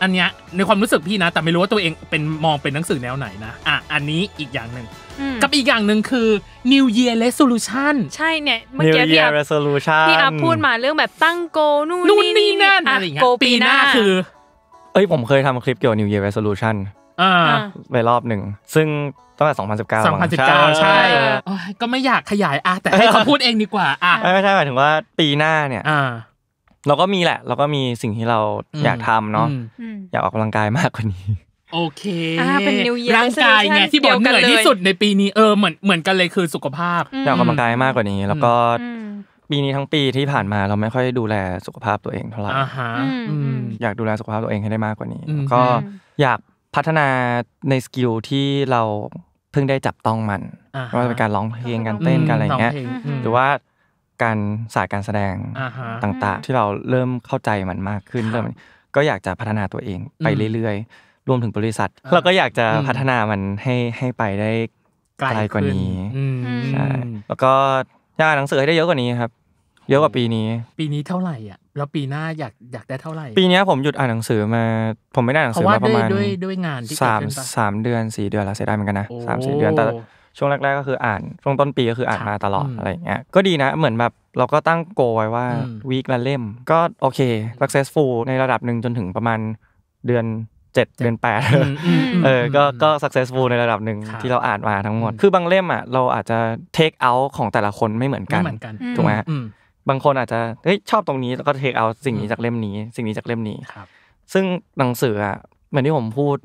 อันเนี้ยในความรู้สึกพี่นะ แต่ไม่รู้ว่าตัวเองเป็นมองเป็นหนังสือแนวไหนนะ อ่ะ อันนี้อีกอย่างหนึ่งกับอีกอย่างหนึ่งคือ New Year Resolution ใช่เนี่ยเมื่อกี้พี่อัพพี่อัพพูดมาเรื่องแบบตั้งโกนู่นนี่นั่นอะไรเงี้ยปีหน้าคือ เอ้ยผมเคยทำคลิปเกี่ยวกับ New Year Resolution ไปรอบหนึ่งซึ่งตั้งแต่ 2019 2019 ใช่ก็ไม่อยากขยายอ่ะแต่ให้เขาพูดเองดีกว่าอ่ะไม่ใช่หมายถึงว่าปีหน้าเนี่ยเราก็มีแหละ เราก็มีสิ่งที่เราอยากทำเนาะอยากออกกำลังกายมากกว่านี้ โอเคเป็นนิวยีรร่างกายไงที่บอกเหนื่อยที่สุดในปีนี้เออเหมือนเหมือนกันเลยคือสุขภาพอยากออกกำลังกายมากกว่านี้ แล้วก็ปีนี้ทั้งปีที่ผ่านมาเราไม่ค่อยดูแลสุขภาพตัวเองเท่าไหร่อยากดูแลสุขภาพตัวเองให้ได้มากกว่านี้ก็อยากพัฒนาในสกิลที่เราเพิ่งได้จับต้องมันว่าเป็นการร้องเพลงการเต้นกัรอะไรเงี้ยหรือว่าการศาสตร์การแสดงต่างๆ ที่เราเริ่มเข้าใจมันมากขึ้นเริ่มก็อยากจะพัฒนาตัวเองไปเรื่อยๆ รวมถึงบริษัทเราก็อยากจะพัฒนามันให้ให้ไปได้ไกลกว่านี้ใช่แล้วก็อยากอ่านหนังสือให้ได้เยอะกว่านี้ครับเยอะกว่าปีนี้ ปีนี้เท่าไหร่อ่ะแล้วปีหน้าอยากอยากได้เท่าไหร่ปีนี้ผมหยุดอ่านหนังสือมาผมไม่ได้อ่านหนังสือมาประมาณด้วยด้วยงานที่สามสามเดือนสี่เดือน แล้วเสียดายเหมือนกันนะสามสี่เดือนแต่ช่วงแรกๆ ก็คืออ่านช่วงต้นปีก็คืออ่านมาตลอดอะไรอย่างเงี้ยก็ดีนะ เหมือนแบบเราก็ตั้งโกไว้ว่าวีคละเล่ม ก็โอเค successful ในระดับหนึ่งจนถึงประมาณเดือนเจ็ดเดือนแปดเออก็ก็ successful ในระดับหนึ่งที่เราอ่านมาทั้งหมดคือบางเล่มอ่ะเราอาจจะ take out ของแต่ละคนไม่เหมือนกันถูกไหมบางคนอาจจะ เฮ้ยชอบตรงนี้แล้วก็เทคเอาสิ่งนี้จากเล่มนี้ สิ่งนี้จากเล่มนี้ ครับ ซึ่งหนังสืออ่ะเหมือนที่ผมพูด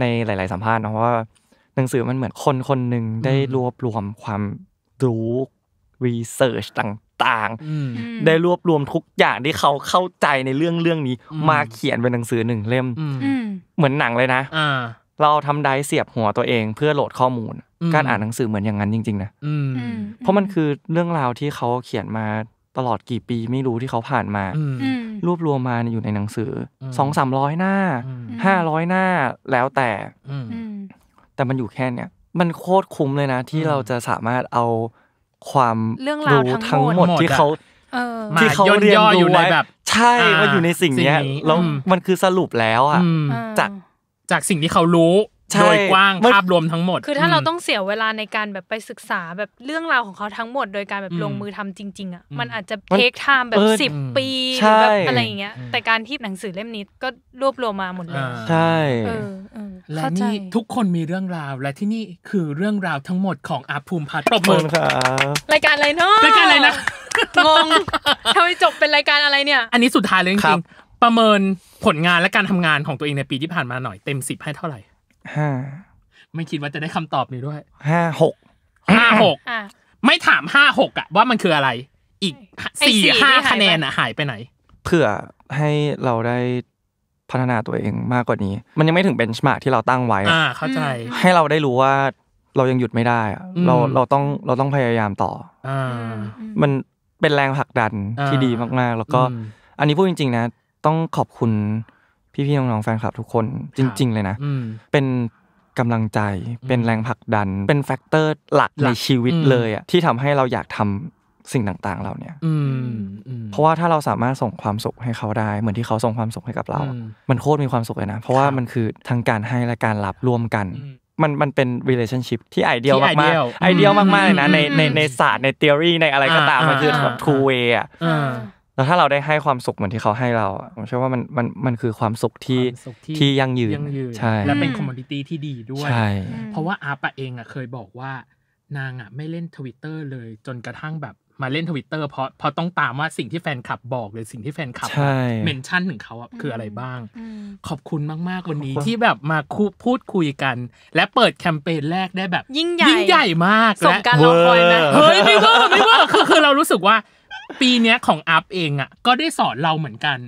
ในหลาย ๆ สัมภาษณ์นะว่าหนังสือมันเหมือนคนคนหนึ่งได้รวบรวมความรู้รีเสิร์ชต่างๆได้รวบรวมทุกอย่างที่เขาเข้าใจในเรื่องเรื่องนี้ มาเขียนเป็นหนังสือหนึ่งเล่มเหมือนหนังเลยนะเราทำได้เสียบหัวตัวเองเพื่อโหลดข้อมูล การอ่านหนังสือเหมือนอย่างนั้นจริง ๆ นะเพราะมันคือเรื่องราวที่เขาเขียนมาตลอดกี่ปีไม่รู้ที่เขาผ่านมารวบรวมมาอยู่ในหนังสือสองสามร้อยหน้า ห้าร้อยหน้าแล้วแต่แต่มันอยู่แค่เนี้ยมันโคตรคุ้มเลยนะ ที่เราจะสามารถเอาความรู้ทั้งหมดที่เขาที่เขาเรียนรู้ไว้ใช่มัาอยู่ในสิ่งนี้แล้วมันคือสรุปแล้วอ่ะจากจากสิ่งที่เขารู้โดยกว้างภาพรวมทั้งหมดคือถ้าเราต้องเสียเวลาในการแบบไปศึกษา แบบเรื่องราวของเขาทั้งหมด โดยการแบบลงมือทำจริงๆอ่ะมันอาจจะเทคไทม์แบบสิบปีหรือแบบอะไรอย่างเงี้ย แต่การที่หนังสือเล่มนี้ก็รวบรวมมาหมดเลยใช่และนี่ทุกคนมีเรื่องราวและที่นี่คือเรื่องราวทั้งหมดของอาภูมิพัฒน์ปรบมือครับรายการอะไรเนาะรายการอะไรนะงงทำไมจบเป็นรายการอะไรเนี่ย อันนี้สุดท้ายเลยจริงๆประเมินผลงานและการทำงานของตัวเองในปีที่ผ่านมาหน่อยเต็มสิบให้เท่าไหร่ห้าไม่คิดว่าจะได้คำตอบนี้ด้วยห้าหกห้าหกไม่ถามห้าหกอะว่ามันคืออะไร อีกสี่ห้าคะแนนอะหายไปไหนเพื่อให้เราได้พัฒนาตัวเองมากกว่านี้ มันยังไม่ถึงเบนช์มาร์กที่เราตั้งไว้อ่าเข้าใจให้เราได้รู้ว่าเรายังหยุดไม่ได้อะเราเราต้องเราต้องพยายามต่ออ่ามันเป็นแรงผลักดันที่ดีมากๆแล้วก็ อันนี้พูดจริง ๆนะ ต้องขอบคุณพี่ๆ น้องๆ แฟนคลับทุกคนจริง ๆ เลยนะ เป็นกำลังใจ เป็นแรงผลักดัน เป็นแฟกเตอร์หลักในชีวิตเลยอ่ะที่ทำให้เราอยากทำสิ่งต่างๆเราเนี่ยเพราะว่าถ้าเราสามารถส่งความสุขให้เขาได้ เหมือนที่เขาส่งความสุขให้กับเรา มันโคตรมีความสุขเลยนะ เพราะว่ามันคือทางการให้และการรับรวมกัน มันมันเป็น relationship ที่ไอเดียลมากๆ ไอเดียลมากๆเลยนะในในในศาสตร์ในทฤษฎีในอะไรก็ตามมันคือ two way อ่ะแล้วถ้าเราได้ให้ความสุขเหมือนที่เขาให้เราผมเชื่อว่ามันมันมันคือความสุขที่ที่ยั่งยืนใช่และเป็นคอมมูนิตี้ที่ดีด้วยเพราะว่าอาปะเองอ่ะเคยบอกว่า นางอ่ะไม่เล่นทวิตเตอร์เลยจนกระทั่งแบบมาเล่นทวิตเตอร์เพราะเพราะต้องตามว่าสิ่งที่แฟนคลับบอกหรือสิ่งที่แฟนคลับเมนชั่นถึงเขาอ่ะคืออะไรบ้าง ขอบคุณมากๆวันนี้ที่แบบมาคูพูดคุยกัน และเปิดแคมเปญแรกได้แบบ ยิ่งใหญ่ยิ่งใหญ่มากและสมการรอคอยนะเฮ้ยไม่ว่าไม่ว่าคือคือเรารู้สึกว่าปีเนี้ย ของอัพเองอ่ะ ก็ได้สอนเราเหมือนกัน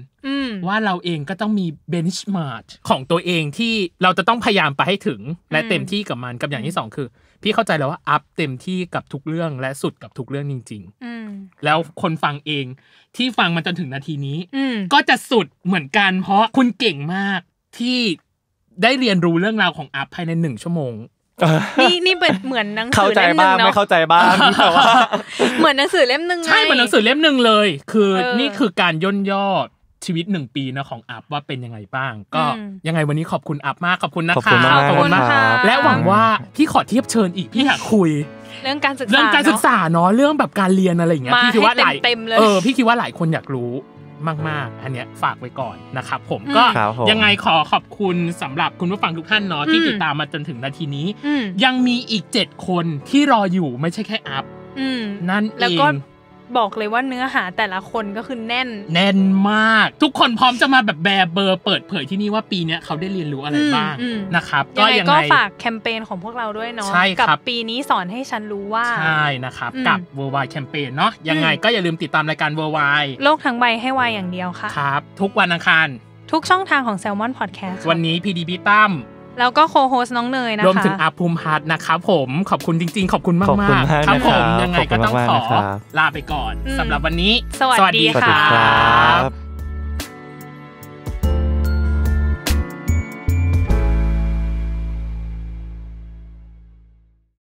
ว่าเราเองก็ต้องมีเบนช์มาร์ทของตัวเองที่เราจะต้องพยายามไปให้ถึง และเต็มที่กับมัน กับอย่างที่สองคือ พี่เข้าใจแล้วว่าอัพเต็มที่กับทุกเรื่องและสุดกับทุกเรื่องจริงๆแล้วคนฟังเอง ที่ฟังมาจนถึงนาทีนี้ก็จะสุดเหมือนกัน เพราะคุณเก่งมากที่ได้เรียนรู้เรื่องราวของอัพภายในหนึ่งชั่วโมงนี่นี่เป็นเหมือนหนังสือเล่มหนึ่งเนาะไม่เข้าใจบ้างแต่ว่าเหมือนหนังสือเล่มหนึ่งใช่เหมือนหนังสือเล่มหนึ่งเลย คือนี่คือการย่นย่อชีวิตหนึ่งปีนะของอัพว่าเป็นยังไงบ้าง ก็ยังไงวันนี้ขอบคุณอัพมากขอบคุณนะคะขอบคุณมากและหวังว่าพี่ขอเทียบเชิญอีกพี่อยากคุยเรื่องการศึกษาเรื่องการศึกษาเนาะเรื่องแบบการเรียนอะไรอย่างเงี้ยพี่คิดว่าหลายเออพี่คิดว่าหลายคนอยากรู้มากๆอันเนี้ยฝากไว้ก่อนนะครับผมก็ยังไงขอขอบคุณสำหรับคุณผู้ฟังทุกท่านเนาะที่ติดตามมาจนถึงนาทีนี้ยังมีอีก 7 คนที่รออยู่ไม่ใช่แค่อัพนั่นเองแล้วก็บอกเลยว่าเนื้อหาแต่ละคนก็คือแน่น แน่นมากทุกคนพร้อมจะมาแบบแบเบอร์เปิดเผยที่นี่ว่าปีนี้เขาได้เรียนรู้อะไรบ้างนะครับก็ยังไงก็ฝากแคมเปญของพวกเราด้วยเนาะกับปีนี้สอนให้ฉันรู้ว่า ใช่นะครับ กับ Worldwide แคมเปญเนาะยังไงก็อย่าลืมติดตามรายการ Worldwide โลกทั้งใบให้วายอย่างเดียวค่ะครับ ทุกวันอังคาร ทุกช่องทางของ Salmon Podcast วันนี้พีดีพีตั้มแล้วก็โคโฮสน้องเนยนะคะรวมถึงอาภูมิพัฒน์นะครับผม ขอบคุณจริง ๆ ขอบคุณมากมากครับผมยังไงก็ต้องขอลาไปก่อนสำหรับวันนี้ สวัสดีค่ะ